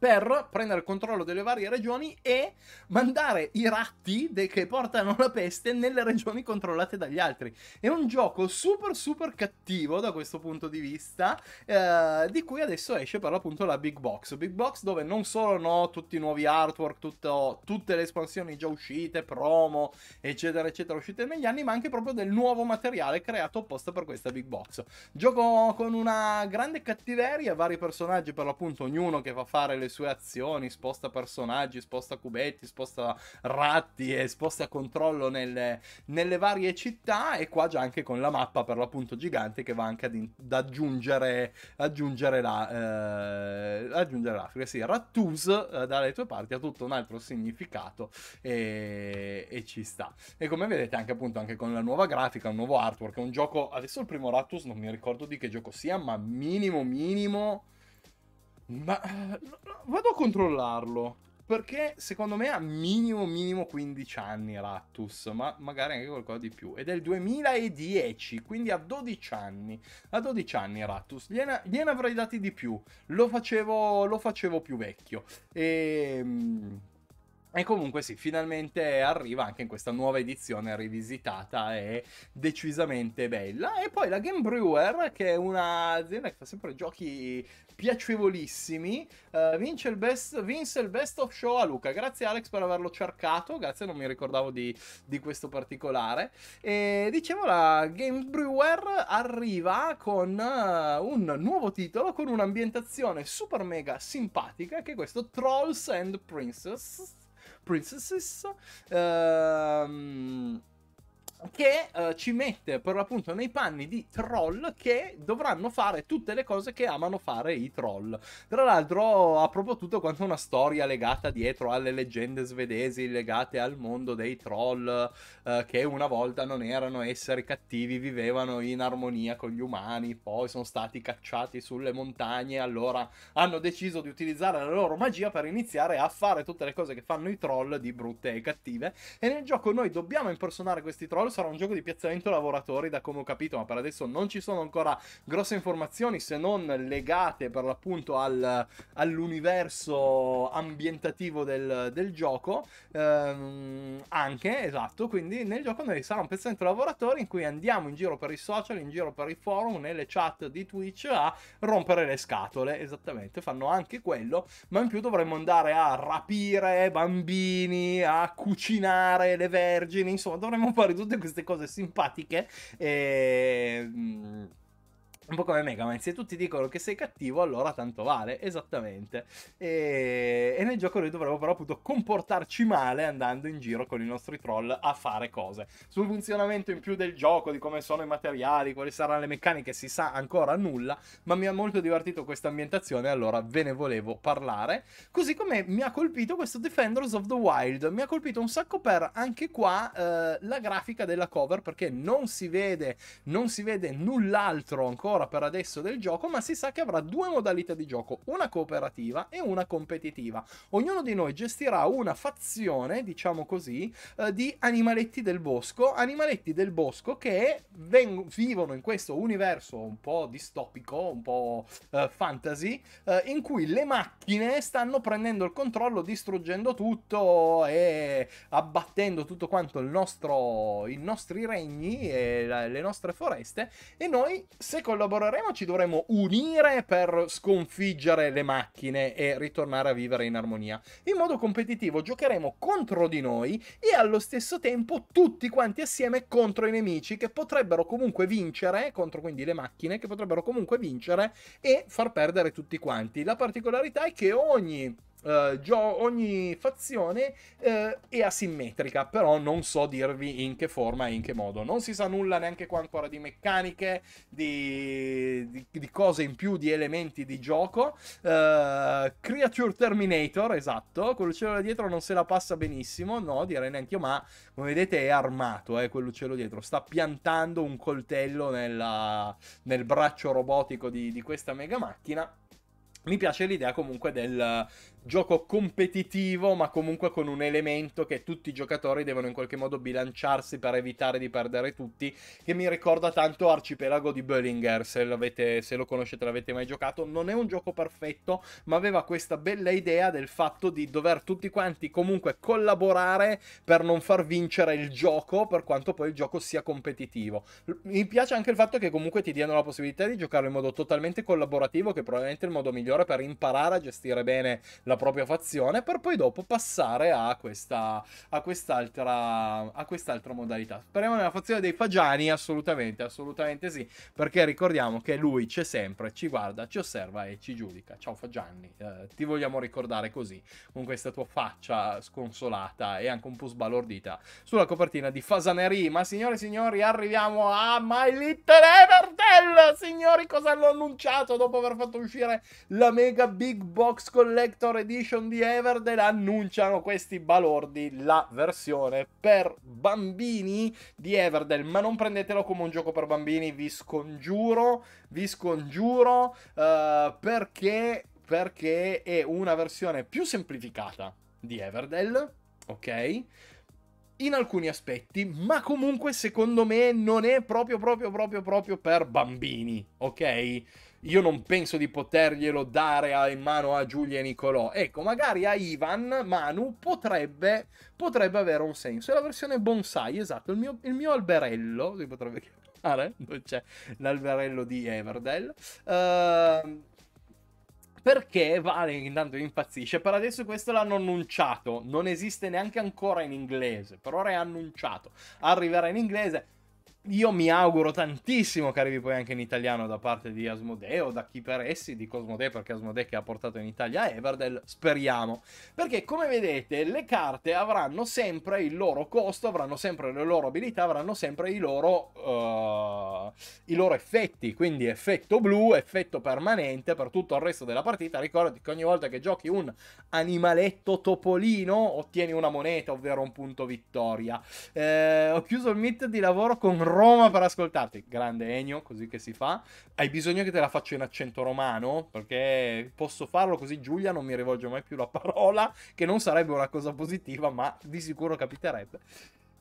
per prendere controllo delle varie regioni e mandare i ratti che portano la peste nelle regioni controllate dagli altri. È un gioco super super cattivo da questo punto di vista, eh, di cui adesso esce per l'appunto la Big Box. Big Box dove non solo no, tutti i nuovi artwork, tutto, tutte le espansioni già uscite, promo, eccetera, eccetera, uscite negli anni, ma anche proprio del nuovo materiale creato apposta per questa Big Box. Gioco con una grande cattiveria, vari personaggi per l'appunto, ognuno che fa fare le sue azioni, sposta personaggi, sposta cubetti, sposta ratti e sposta controllo nelle, nelle varie città e qua già anche con la mappa per l'appunto gigante che va anche ad, in- ad aggiungere, aggiungere la, eh, aggiungere l'Africa. Sì, Rattus eh, dalle tue parti ha tutto un altro significato e, e ci sta. E come vedete anche appunto anche con la nuova grafica, un nuovo artwork, un gioco, adesso il primo Rattus non mi ricordo di che gioco sia, ma minimo minimo ma eh, vado a controllarlo. Perché secondo me ha minimo minimo 15 anni Rattus, ma magari anche qualcosa di più. Ed è il 2010, quindi ha 12 anni. A 12 anni Rattus, gliene, gliene avrei dati di più. Lo facevo, lo facevo più vecchio. E ehm, e comunque sì, finalmente arriva anche in questa nuova edizione rivisitata e decisamente bella. E poi la Game Brewer, che è un'azienda che fa sempre giochi piacevolissimi, uh, vince, il best, vince il best of show a Luca. Grazie Alex per averlo cercato, grazie, non mi ricordavo di, di questo particolare. E dicevo, la Game Brewer arriva con uh, un nuovo titolo, con un'ambientazione super mega simpatica, che è questo Trolls and Princess. princesses. Um, che uh, ci mette per l'appunto nei panni di troll che dovranno fare tutte le cose che amano fare i troll. Tra l'altro ha proprio tutto quanto una storia legata dietro alle leggende svedesi, legate al mondo dei troll uh, che una volta non erano esseri cattivi, vivevano in armonia con gli umani, poi sono stati cacciati sulle montagne, allora hanno deciso di utilizzare la loro magia per iniziare a fare tutte le cose che fanno i troll di brutte e cattive e nel gioco noi dobbiamo impersonare questi troll Brawl sarà un gioco di piazzamento lavoratori da come ho capito, ma per adesso non ci sono ancora grosse informazioni se non legate per l'appunto al, all'universo ambientativo del, del gioco. Ehm, anche, esatto, quindi nel gioco noi sarà un piazzamento lavoratori in cui andiamo in giro per i social, in giro per i forum, nelle chat di Twitch a rompere le scatole, esattamente, fanno anche quello, ma in più dovremmo andare a rapire bambini, a cucinare le vergini, insomma dovremmo fare tutte queste cose simpatiche. E, ehm, un po' come Mega Man, se tutti dicono che sei cattivo, allora tanto vale, esattamente. E... e, nel gioco noi dovremmo però appunto comportarci male andando in giro con i nostri troll a fare cose. Sul funzionamento in più del gioco, di come sono i materiali, quali saranno le meccaniche, si sa ancora nulla, ma mi ha molto divertito questa ambientazione, allora ve ne volevo parlare. Così come mi ha colpito questo Defenders of the Wild, mi ha colpito un sacco per anche qua eh, la grafica della cover, perché non si vede, non si vede null'altro ancora ancora per adesso del gioco, ma si sa che avrà due modalità di gioco, una cooperativa e una competitiva. Ognuno di noi gestirà una fazione, diciamo così, eh, di animaletti del bosco, animaletti del bosco che veng- vivono in questo universo un po' distopico, un po' eh, fantasy, eh, in cui le macchine stanno prendendo il controllo, distruggendo tutto e abbattendo tutto quanto il nostro, i nostri regni e la, le nostre foreste e noi se collaborazione collaboreremo, ci dovremo unire per sconfiggere le macchine e ritornare a vivere in armonia. In modo competitivo giocheremo contro di noi e allo stesso tempo tutti quanti assieme contro i nemici che potrebbero comunque vincere, contro quindi le macchine che potrebbero comunque vincere e far perdere tutti quanti. La particolarità è che ogni Uh, ogni fazione uh, è asimmetrica, però non so dirvi in che forma e in che modo. Non si sa nulla neanche qua ancora di meccaniche, di, di, di cose in più, di elementi di gioco. Uh, Creature Terminator, esatto, quell'uccello là dietro non se la passa benissimo, no, direi neanche io, ma come vedete è armato, eh, quell'uccello dietro. Sta piantando un coltello nella, nel braccio robotico di, di questa mega macchina mi piace l'idea comunque del, gioco competitivo, ma comunque con un elemento che tutti i giocatori devono in qualche modo bilanciarsi per evitare di perdere tutti, che mi ricorda tanto Arcipelago di Böllinger, se, se lo conoscete l'avete mai giocato. Non è un gioco perfetto, ma aveva questa bella idea del fatto di dover tutti quanti comunque collaborare per non far vincere il gioco, per quanto poi il gioco sia competitivo. Mi piace anche il fatto che comunque ti diano la possibilità di giocarlo in modo totalmente collaborativo, che è probabilmente il modo migliore per imparare a gestire bene la propria fazione per poi dopo passare a, questa, a, quest'altra, a quest'altra modalità. Speriamo nella fazione dei Fagiani, assolutamente, assolutamente sì, perché ricordiamo che lui c'è sempre, ci guarda, ci osserva e ci giudica. Ciao Fagianni, eh, ti vogliamo ricordare così, con questa tua faccia sconsolata e anche un po' sbalordita sulla copertina di Fasaneri. Ma signore e signori, arriviamo a My Little Everdell! Signori, cosa hanno annunciato dopo aver fatto uscire la mega Big Box Collector edition di Everdell annunciano questi balordi la versione per bambini di Everdell, ma non prendetelo come un gioco per bambini, vi scongiuro, vi scongiuro, uh, perché, perché è una versione più semplificata di Everdell, ok? in alcuni aspetti, ma comunque secondo me non è proprio proprio proprio proprio per bambini, ok? io non penso di poterglielo dare in mano a Giulia e Nicolò. Ecco, magari a Ivan, Manu, potrebbe, potrebbe avere un senso. È la versione bonsai, esatto, il mio, il mio alberello, si potrebbe chiamare, <laughs> dove c'è l'alberello di Everdell. Uh, perché Vale intanto impazzisce. Per adesso questo l'hanno annunciato, non esiste neanche ancora in inglese, per ora è annunciato. Arriverà in inglese io mi auguro tantissimo che arrivi poi anche in italiano da parte di Asmodeo, da chi per essi, di Cosmodeo, perché Asmodeo che ha portato in Italia Everdell, speriamo. Perché come vedete le carte avranno sempre il loro costo, avranno sempre le loro abilità, avranno sempre i loro, uh, i loro effetti, quindi effetto blu, effetto permanente per tutto il resto della partita. Ricordati che ogni volta che giochi un animaletto topolino ottieni una moneta, ovvero un punto vittoria. Eh, ho chiuso il meet di lavoro con Roma per ascoltarti. Grande Ennio, così che si fa. Hai bisogno che te la faccio in accento romano? Perché posso farlo così Giulia non mi rivolge mai più la parola, che non sarebbe una cosa positiva, ma di sicuro capiterebbe.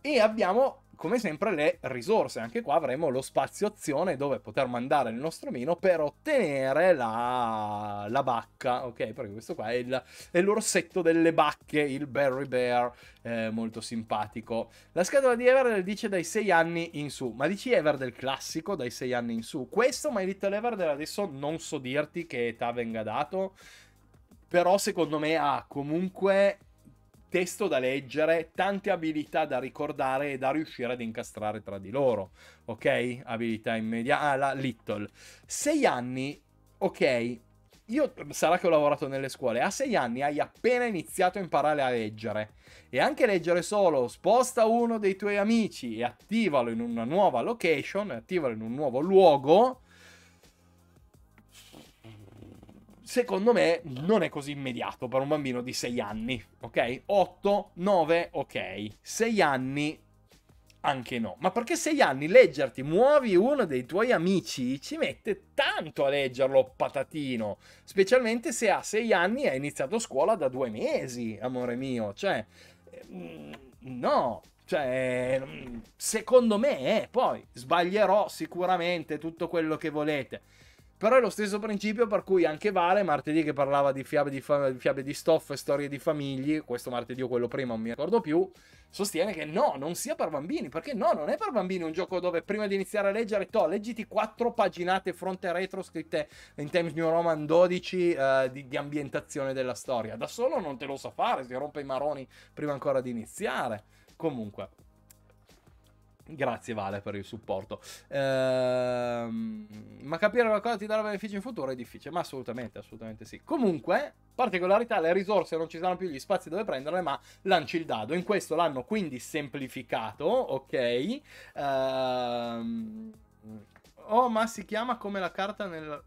E abbiamo come sempre le risorse, anche qua avremo lo spazio azione dove poter mandare il nostro meno per ottenere la, la bacca, ok? Perché questo qua è, il, è l'orsetto delle bacche, il Berry Bear, eh, molto simpatico. La scatola di Everdell dice dai 6 anni in su, ma dici Everdell classico dai 6 anni in su? Questo My Little Everdell adesso non so dirti che età venga dato, però secondo me ha comunque testo da leggere, tante abilità da ricordare e da riuscire ad incastrare tra di loro. Ok? Abilità immediata. Ah, la Little. Sei anni, ok. Io sarà che ho lavorato nelle scuole. A sei anni hai appena iniziato a imparare a leggere. E anche leggere solo. Sposta uno dei tuoi amici e attivalo in una nuova location, attivalo in un nuovo luogo secondo me non è così immediato per un bambino di 6 anni, ok? 8, 9, ok. 6 anni anche no. Ma perché 6 anni leggerti Muovi uno dei tuoi amici ci mette tanto a leggerlo, patatino. Specialmente se a 6 anni hai iniziato scuola da due mesi, amore mio. Cioè, mm, no. Cioè, mm, secondo me, eh, poi sbaglierò sicuramente tutto quello che volete. Però è lo stesso principio per cui anche Vale, martedì che parlava di fiabe di, fa- fiabe di stoffe, storie di famiglie, questo martedì o quello prima non mi ricordo più, sostiene che no, non sia per bambini, perché no, non è per bambini un gioco dove prima di iniziare a leggere, to, leggiti quattro paginate fronte e retro scritte in Times New Roman 12 uh, eh, di, di ambientazione della storia. Da solo non te lo sa fare, si rompe i maroni prima ancora di iniziare. Comunque. Grazie Vale per il supporto. Ehm, ma capire qualcosa ti darà benefici in futuro è difficile, ma assolutamente, assolutamente sì. Comunque, particolarità, le risorse non ci saranno più gli spazi dove prenderle, ma lanci il dado. In questo l'hanno quindi semplificato, ok? Ehm, oh, ma si chiama come la carta nel...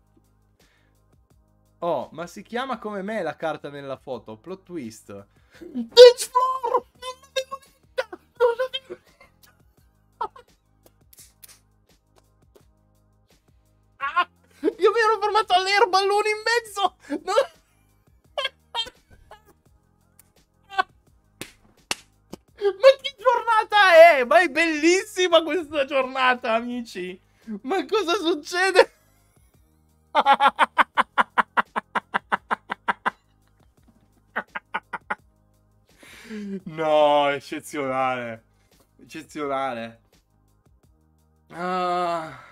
Oh, ma si chiama come me la carta nella foto. Plot twist. It's sono fermato all'erba, l'uno in mezzo! No. Ma che giornata è? Ma è bellissima questa giornata, amici! Ma cosa succede? No, eccezionale. Eccezionale. Ah.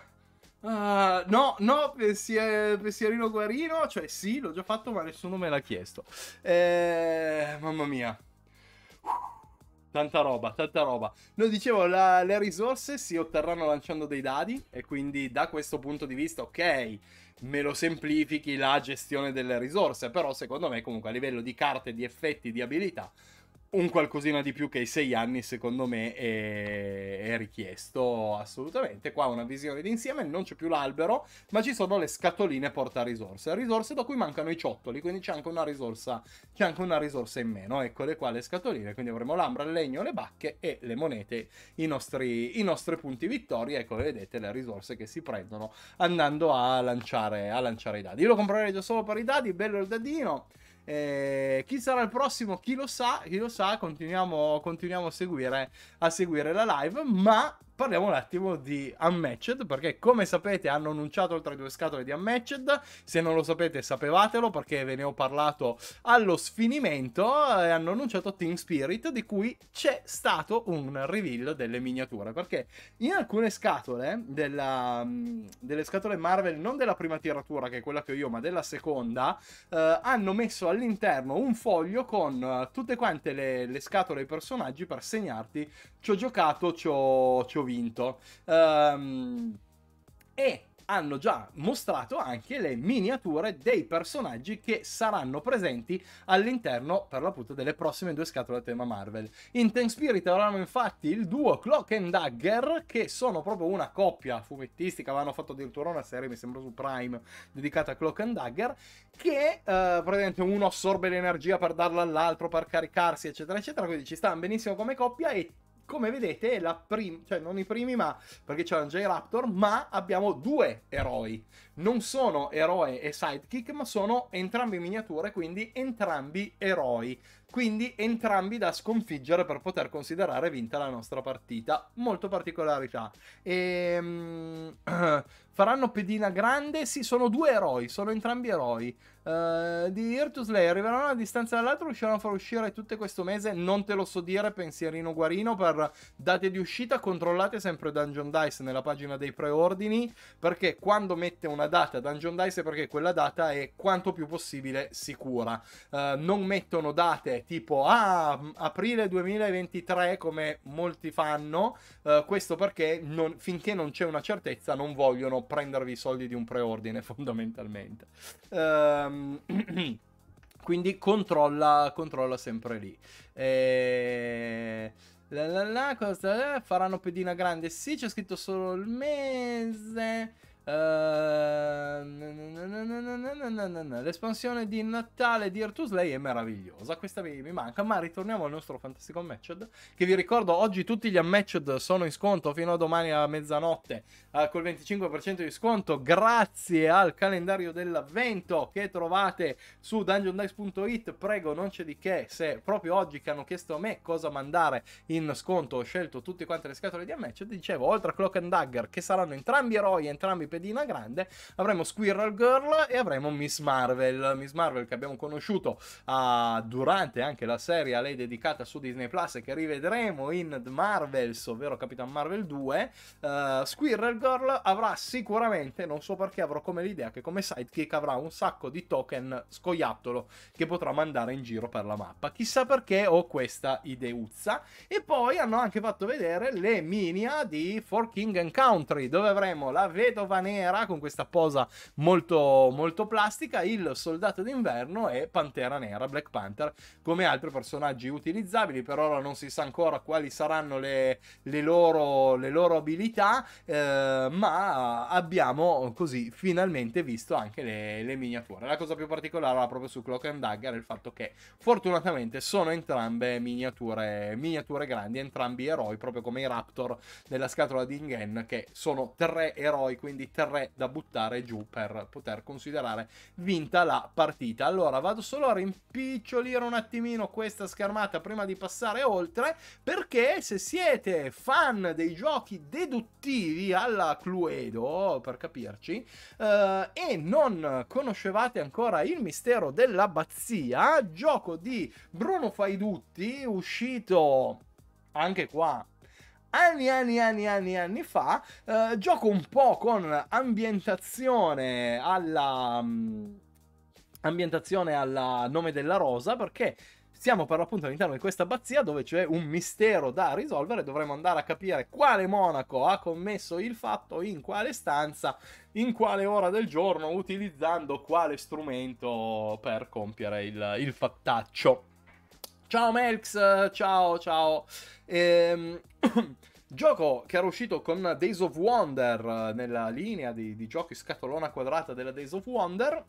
Uh, no, no, pensierino guarino, cioè sì, l'ho già fatto ma nessuno me l'ha chiesto. Eh, mamma mia. Tanta roba, tanta roba. No, dicevo, la, le risorse si otterranno lanciando dei dadi e quindi da questo punto di vista, ok, me lo semplifichi la gestione delle risorse, però secondo me comunque a livello di carte, di effetti, di abilità, un qualcosina di più che i sei anni secondo me è, è richiesto assolutamente. Qua una visione d'insieme, non c'è più l'albero, ma ci sono le scatoline porta risorse, risorse da cui mancano i ciottoli, quindi c'è anche una risorsa, c'è anche una risorsa in meno. Eccole qua le scatoline, quindi avremo l'ambra, il legno, le bacche e le monete, i nostri, i nostri punti vittoria, ecco vedete le risorse che si prendono andando a lanciare, a lanciare i dadi. Io lo comprerei già solo per i dadi, bello il dadino. Eh, chi sarà il prossimo? Chi lo sa? Chi lo sa? Continuiamo, continuiamo a, seguire, a seguire la live. Ma parliamo un attimo di Unmatched, perché come sapete hanno annunciato oltre due scatole di Unmatched, se non lo sapete sapevatelo perché ve ne ho parlato allo sfinimento e hanno annunciato Team Spirit di cui c'è stato un reveal delle miniature, perché in alcune scatole, della, mm, delle scatole Marvel, non della prima tiratura che è quella che ho io, ma della seconda, eh, hanno messo all'interno un foglio con eh, tutte quante le, le scatole e i personaggi per segnarti ci ho giocato, ci ho vinto vinto. Um, e hanno già mostrato anche le miniature dei personaggi che saranno presenti all'interno per l'appunto delle prossime due scatole a tema Marvel. In Ten Spirit avranno infatti il duo Clock and Dagger che sono proprio una coppia fumettistica, avevano fatto addirittura una serie mi sembra su Prime dedicata a Clock and Dagger che eh, praticamente uno assorbe l'energia per darla all'altro per caricarsi eccetera eccetera, quindi ci stanno benissimo come coppia e come vedete la prima, cioè non i primi ma, perché c'è un J-Raptor, ma abbiamo due eroi, non sono eroe e sidekick, ma sono entrambi miniature, quindi entrambi eroi. Quindi entrambi da sconfiggere per poter considerare vinta la nostra partita. Molto particolarità. Ehm, <clears throat> faranno pedina grande? Sì, sono due eroi, sono entrambi eroi. Uh, di Ear to arriveranno a distanza dall'altro, riusciranno a far uscire tutto questo mese? Non te lo so dire, pensierino guarino, per date di uscita controllate sempre Dungeon Dice nella pagina dei preordini, perché quando mette una data Dungeon Dice perché quella data è quanto più possibile sicura. Uh, non mettono date tipo ah, aprile 2023 come molti fanno, uh, questo perché non, finché non c'è una certezza non vogliono prendervi i soldi di un preordine <laughs> fondamentalmente. Um, <clears throat> quindi controlla, controlla sempre lì. E... Eh, la, la, la, cosa faranno pedina grande? Sì, c'è scritto solo il mese. Ehm, l'espansione di Natale di Artusley è meravigliosa. Questa mi, mi, manca. Ma ritorniamo al nostro fantastico matched. Che vi ricordo, oggi tutti gli unmatched sono in sconto fino a domani a mezzanotte. Uh, col 25% di sconto. Grazie al calendario dell'avvento che trovate su dungeondice.it. Prego, non c'è di che. Se proprio oggi che hanno chiesto a me cosa mandare in sconto, ho scelto tutte quante le scatole di unmatched. Dicevo, oltre a Clock and Dagger, che saranno entrambi eroi, entrambi peditori Redina grande, avremo Squirrel Girl e avremo Miss Marvel. Miss Marvel che abbiamo conosciuto uh, durante anche la serie a lei dedicata su Disney Plus e che rivedremo in The Marvels, ovvero Capitan Marvel 2. Uh, eh, Squirrel Girl avrà sicuramente, non so perché avrò come l'idea che come sidekick avrà un sacco di token scoiattolo che potrà mandare in giro per la mappa. Chissà perché ho questa ideuzza. E poi hanno anche fatto vedere le minia di For King and Country, dove avremo la vedova nera nera con questa posa molto, molto plastica, il soldato d'inverno e Pantera Nera, Black Panther, come altri personaggi utilizzabili. Per ora non si sa ancora quali saranno le, le, loro, le loro, abilità, eh, ma abbiamo così finalmente visto anche le, le miniature. La cosa più particolare era proprio su Clock and Dagger il fatto che fortunatamente sono entrambe miniature, miniature grandi, entrambi eroi, proprio come i Raptor della scatola di Ingen, che sono tre eroi, quindi quindi 3 da buttare giù per poter considerare vinta la partita. Allora vado solo a rimpicciolire un attimino questa schermata prima di passare oltre perché se siete fan dei giochi deduttivi alla Cluedo, per capirci, eh, e non conoscevate ancora il mistero dell'abbazia, gioco di Bruno Faidutti uscito anche qua anni, anni, anni, anni, anni fa, eh, gioco un po' con ambientazione alla... Mh, mm, ambientazione alla nome della rosa perché siamo per l'appunto all'interno di questa abbazia dove c'è un mistero da risolvere, dovremo andare a capire quale monaco ha commesso il fatto, in quale stanza, in quale ora del giorno, utilizzando quale strumento per compiere il, il fattaccio. Ciao Melx, ciao, ciao. Ehm... <coughs> Gioco che era uscito con Days of Wonder eh, nella linea di, di giochi scatolona quadrata della Days of Wonder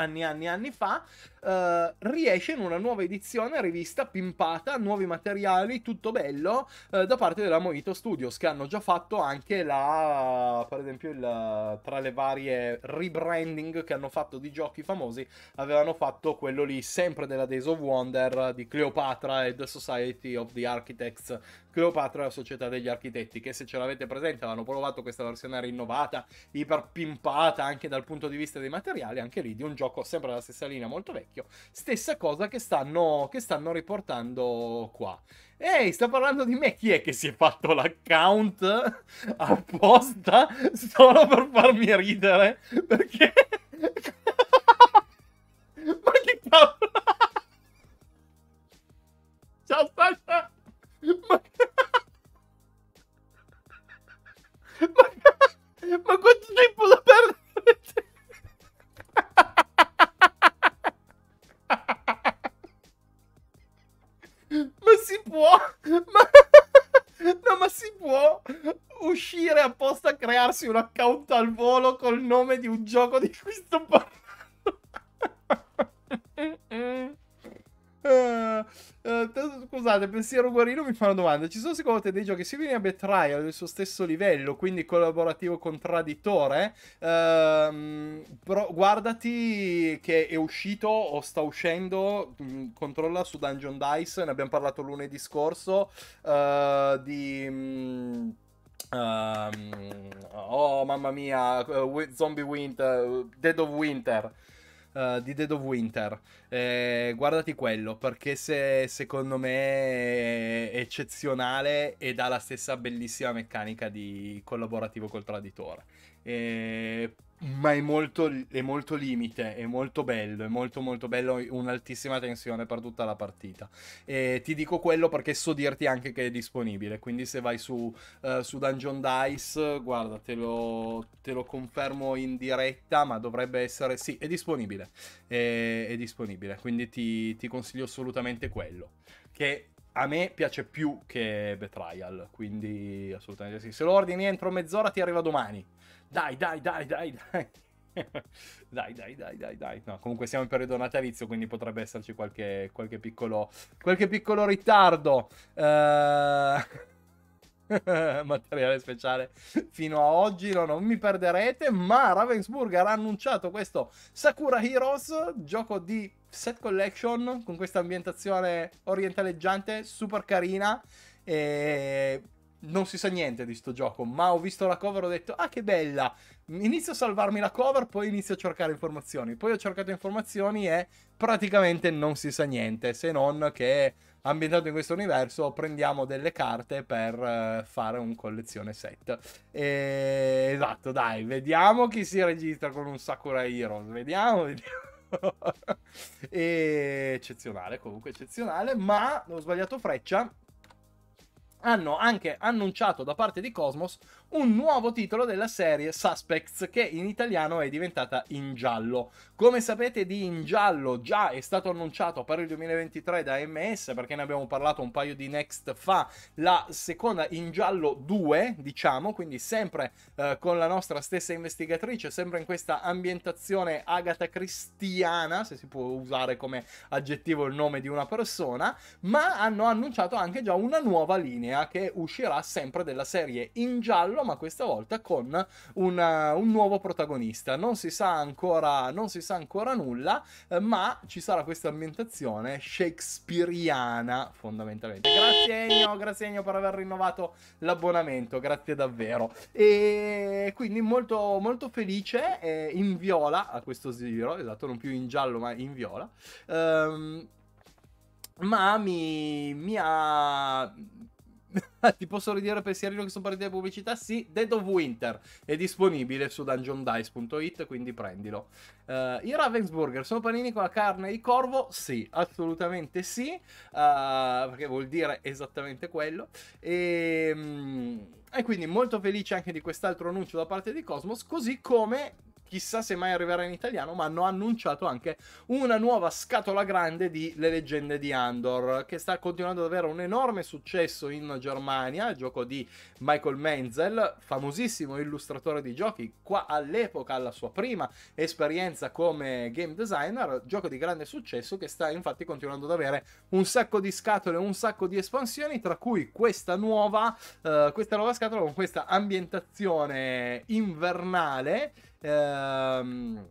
anni e anni anni fa, eh, riesce in una nuova edizione, rivista, pimpata, nuovi materiali, tutto bello, eh, da parte della Moito Studios, che hanno già fatto anche la, per esempio, il, tra le varie rebranding che hanno fatto di giochi famosi, avevano fatto quello lì, sempre della Days of Wonder, di Cleopatra e The Society of the Architects Cleopatra e la Società degli Architetti, che se ce l'avete presente avevano provato questa versione rinnovata, iperpimpata anche dal punto di vista dei materiali, anche lì di un gioco sempre alla stessa linea, molto vecchio. Stessa cosa che stanno, che stanno riportando qua. Ehi, sta parlando di me. Chi è che si è fatto l'account <laughs> apposta solo per farmi ridere? Perché... <laughs> Ma che cavolo? Ciao Sasha! Ma che... Ma, ma quanto tempo da perdere? ma si può? Ma... No, ma si può uscire apposta a crearsi un account al volo col nome di un gioco di cui sto parlando? Uh, uh, scusate, pensiero guarino mi fa una domanda. Ci sono secondo te dei giochi simili a Betrayal del suo stesso livello, quindi collaborativo contradditore? Uh, ehm, però guardati che è uscito o sta uscendo, mh, mm, controlla su Dungeon Dice, ne abbiamo parlato lunedì scorso, eh, di... Mh, mm, ehm, oh mamma mia, Zombie Winter, Dead of Winter uh, di Dead of Winter. Eh, guardati quello, perché se, secondo me è eccezionale ed ha la stessa bellissima meccanica di collaborativo col traditore. Eh, ma è molto, è molto, limite, è molto bello, è molto molto bello, un'altissima tensione per tutta la partita. E ti dico quello perché so dirti anche che è disponibile, quindi se vai su, uh, su Dungeon Dice, guarda, te lo, te lo, confermo in diretta, ma dovrebbe essere... Sì, è disponibile, è, è disponibile, quindi ti, ti consiglio assolutamente quello. Che a me piace più che Betrayal, quindi assolutamente sì. Se lo ordini entro mezz'ora ti arriva domani. Dai, dai, dai, dai, dai. <laughs> dai, dai, dai, dai, dai. No, comunque siamo in periodo natalizio, quindi potrebbe esserci qualche, qualche, piccolo, qualche piccolo ritardo. Uh... <laughs> materiale speciale fino a oggi, no, non mi perderete, ma Ravensburg ha annunciato questo Sakura Heroes, gioco di set collection con questa ambientazione orientaleggiante, super carina e non si sa niente di sto gioco, ma ho visto la cover e ho detto, ah che bella, inizio a salvarmi la cover, poi inizio a cercare informazioni. Poi ho cercato informazioni e praticamente non si sa niente, se non che ambientato in questo universo prendiamo delle carte per eh, fare un collezione set. E... Esatto, dai, vediamo chi si registra con un Sakura Heroes, vediamo, <laughs> vediamo. eccezionale, comunque eccezionale, ma ho sbagliato freccia hanno anche annunciato da parte di Cosmos un nuovo titolo della serie Suspects che in italiano è diventata In Giallo. Come sapete di In Giallo già è stato annunciato per il 2023 da MS perché ne abbiamo parlato un paio di next fa, la seconda In Giallo 2 diciamo, quindi sempre eh, con la nostra stessa investigatrice, sempre in questa ambientazione Agatha Cristiana, se si può usare come aggettivo il nome di una persona, ma hanno annunciato anche già una nuova linea che uscirà sempre della serie In Giallo farlo, ma questa volta con una, un nuovo protagonista. Non si sa ancora, non si sa ancora nulla, eh, ma ci sarà questa ambientazione shakespeariana fondamentalmente. Grazie Ennio, grazie Ennio per aver rinnovato l'abbonamento, grazie davvero. E quindi molto, molto felice eh, in viola a questo giro, esatto, non più in giallo ma in viola. Um, ma mi, mi ha <laughs> ti posso ridire pensierino che sono partite le pubblicità? Sì, Dead of Winter è disponibile su dungeondice.it, quindi prendilo. Uh, I Ravensburger sono panini con la carne di corvo? Sì, assolutamente sì, uh, perché vuol dire esattamente quello. E, ehm, e quindi molto felice anche di quest'altro annuncio da parte di Cosmos, così come chissà se mai arriverà in italiano, ma hanno annunciato anche una nuova scatola grande di Le leggende di Andor, che sta continuando ad avere un enorme successo in Germania, gioco di Michael Menzel, famosissimo illustratore di giochi, qua all'epoca alla sua prima esperienza come game designer, gioco di grande successo che sta infatti continuando ad avere un sacco di scatole, un sacco di espansioni, tra cui questa nuova, uh, questa nuova scatola con questa ambientazione invernale Ehm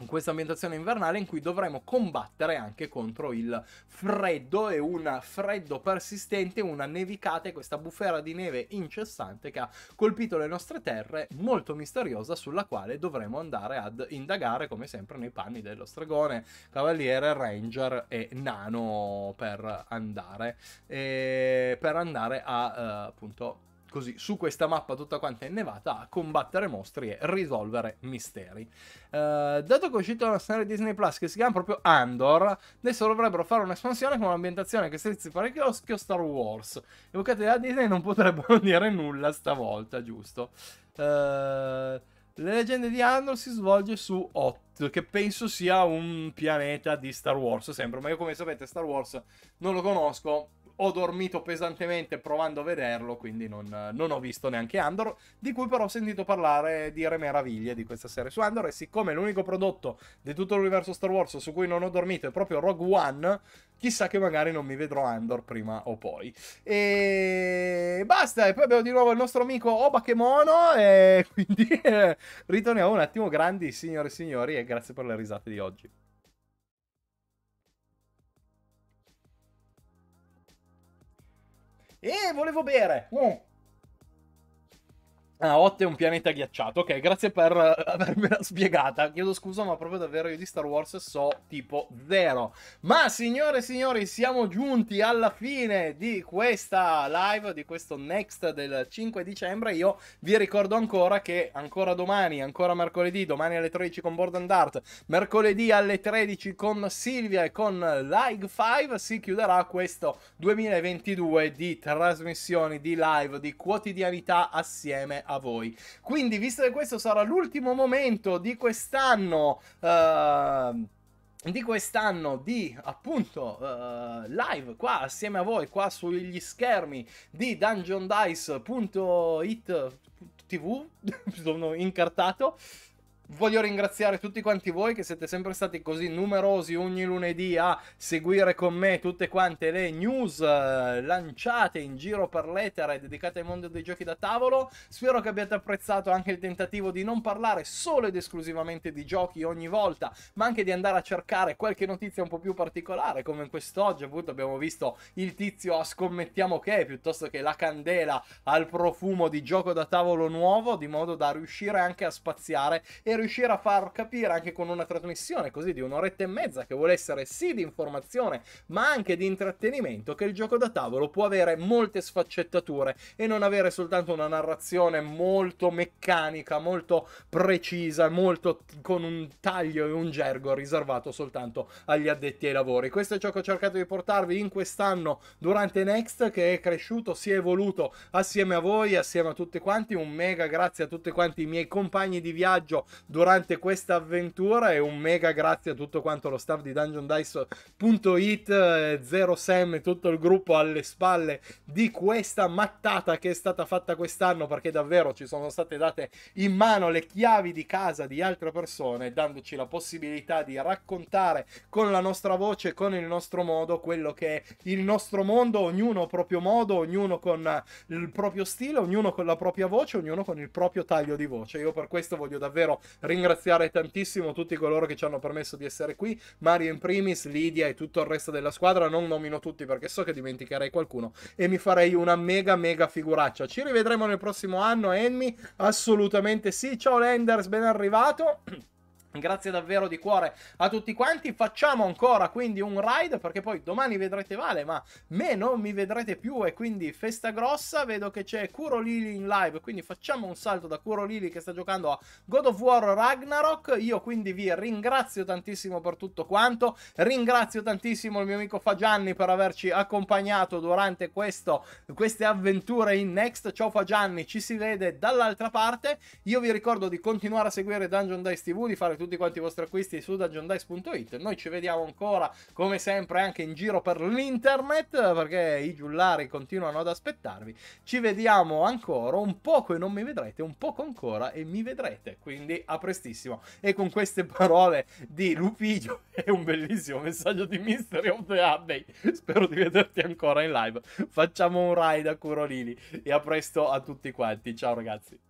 in questa ambientazione invernale in cui dovremo combattere anche contro il freddo e un freddo persistente, una nevicata e questa bufera di neve incessante che ha colpito le nostre terre, molto misteriosa, sulla quale dovremo andare ad indagare come sempre nei panni dello stregone, cavaliere, ranger e nano per andare, e eh, per andare a eh, appunto così su questa mappa tutta quanta innevata a combattere mostri e risolvere misteri. Uh, dato che è uscita una serie Disney Plus che si chiama proprio Andor, adesso dovrebbero fare un'espansione con un'ambientazione che strizzi parecchio Star Wars. Evocate da Disney non potrebbero <laughs> dire nulla stavolta, giusto? Uh, le leggende di Andor si svolge su Ott, che penso sia un pianeta di Star Wars sempre, ma io come sapete Star Wars non lo conosco ho dormito pesantemente provando a vederlo, quindi non, non, ho visto neanche Andor, di cui però ho sentito parlare dire meraviglie di questa serie su Andor e siccome l'unico prodotto di tutto l'universo Star Wars su cui non ho dormito è proprio Rogue One, chissà che magari non mi vedrò Andor prima o poi. E basta, e poi abbiamo di nuovo il nostro amico Obakemono e <laughs> quindi eh, ritorniamo un attimo grandi signore e signori e grazie per le risate di oggi. Eh, volevo bere! Mm. Ah, Ott è un pianeta ghiacciato. Ok, grazie per eh, avermela <laughs> spiegata. Chiedo scusa, ma proprio davvero io di Star Wars so tipo zero. Ma signore e signori, siamo giunti alla fine di questa live, di questo next del 5 dicembre. Io vi ricordo ancora che ancora domani, ancora mercoledì, domani alle 13 con Board and Art, mercoledì alle 13 con Silvia e con Like 5 si chiuderà questo 2022 di trasmissioni, di live, di quotidianità assieme a voi. Quindi, visto che questo sarà l'ultimo momento di quest'anno... Uh di quest'anno di appunto uh, live qua assieme a voi qua sugli schermi di dungeondice.it.tv <laughs> sono incartato voglio ringraziare tutti quanti voi che siete sempre stati così numerosi ogni lunedì a seguire con me tutte quante le news eh, lanciate in giro per l'etere dedicate al mondo dei giochi da tavolo. Spero che abbiate apprezzato anche il tentativo di non parlare solo ed esclusivamente di giochi ogni volta, ma anche di andare a cercare qualche notizia un po' più particolare, come in quest'oggi appunto abbiamo visto il tizio a scommettiamo che piuttosto che la candela al profumo di gioco da tavolo nuovo, di modo da riuscire anche a spaziare e riuscire a far capire anche con una trasmissione così di un'oretta e mezza che vuole essere sì di informazione ma anche di intrattenimento che il gioco da tavolo può avere molte sfaccettature e non avere soltanto una narrazione molto meccanica, molto precisa, molto con un taglio e un gergo riservato soltanto agli addetti ai lavori. Questo è ciò che ho cercato di portarvi in quest'anno durante Next che è cresciuto, si è evoluto assieme a voi, assieme a tutti quanti. Un mega grazie a tutti quanti i miei compagni di viaggio durante questa avventura e un mega grazie a tutto quanto lo staff di DungeonDice.it, eh, Zero Sam e tutto il gruppo alle spalle di questa mattata che è stata fatta quest'anno perché davvero ci sono state date in mano le chiavi di casa di altre persone dandoci la possibilità di raccontare con la nostra voce, con il nostro modo quello che è il nostro mondo, ognuno a proprio modo, ognuno con il proprio stile, ognuno con la propria voce, ognuno con il proprio taglio di voce. Io per questo voglio davvero ringraziare tantissimo tutti coloro che ci hanno permesso di essere qui, Mario in primis, Lidia e tutto il resto della squadra, non nomino tutti perché so che dimenticherei qualcuno e mi farei una mega mega figuraccia. Ci rivedremo nel prossimo anno, Enmi, assolutamente sì, ciao Lenders, ben arrivato. <clears throat> Grazie davvero di cuore a tutti quanti. Facciamo ancora quindi un ride perché poi domani vedrete Vale, ma me non mi vedrete più e quindi festa grossa. Vedo che c'è Kuro Lili in live, quindi facciamo un salto da Kuro Lili che sta giocando a God of War Ragnarok. Io quindi vi ringrazio tantissimo per tutto quanto. Ringrazio tantissimo il mio amico Fagianni per averci accompagnato durante questo, queste avventure in Next. Ciao Fagianni, ci si vede dall'altra parte. Io vi ricordo di continuare a seguire Dungeon Dice TV, di fare tutti quanti i vostri acquisti su dungeondice.it. Noi ci vediamo ancora, come sempre, anche in giro per l'internet, perché i giullari continuano ad aspettarvi. Ci vediamo ancora, un poco e non mi vedrete, un poco ancora e mi vedrete. Quindi a prestissimo. E con queste parole di Lupigio <laughs> e un bellissimo messaggio di Mystery of the Abbey, spero di vederti ancora in live. Facciamo un ride a Curolini e a presto a tutti quanti. Ciao ragazzi.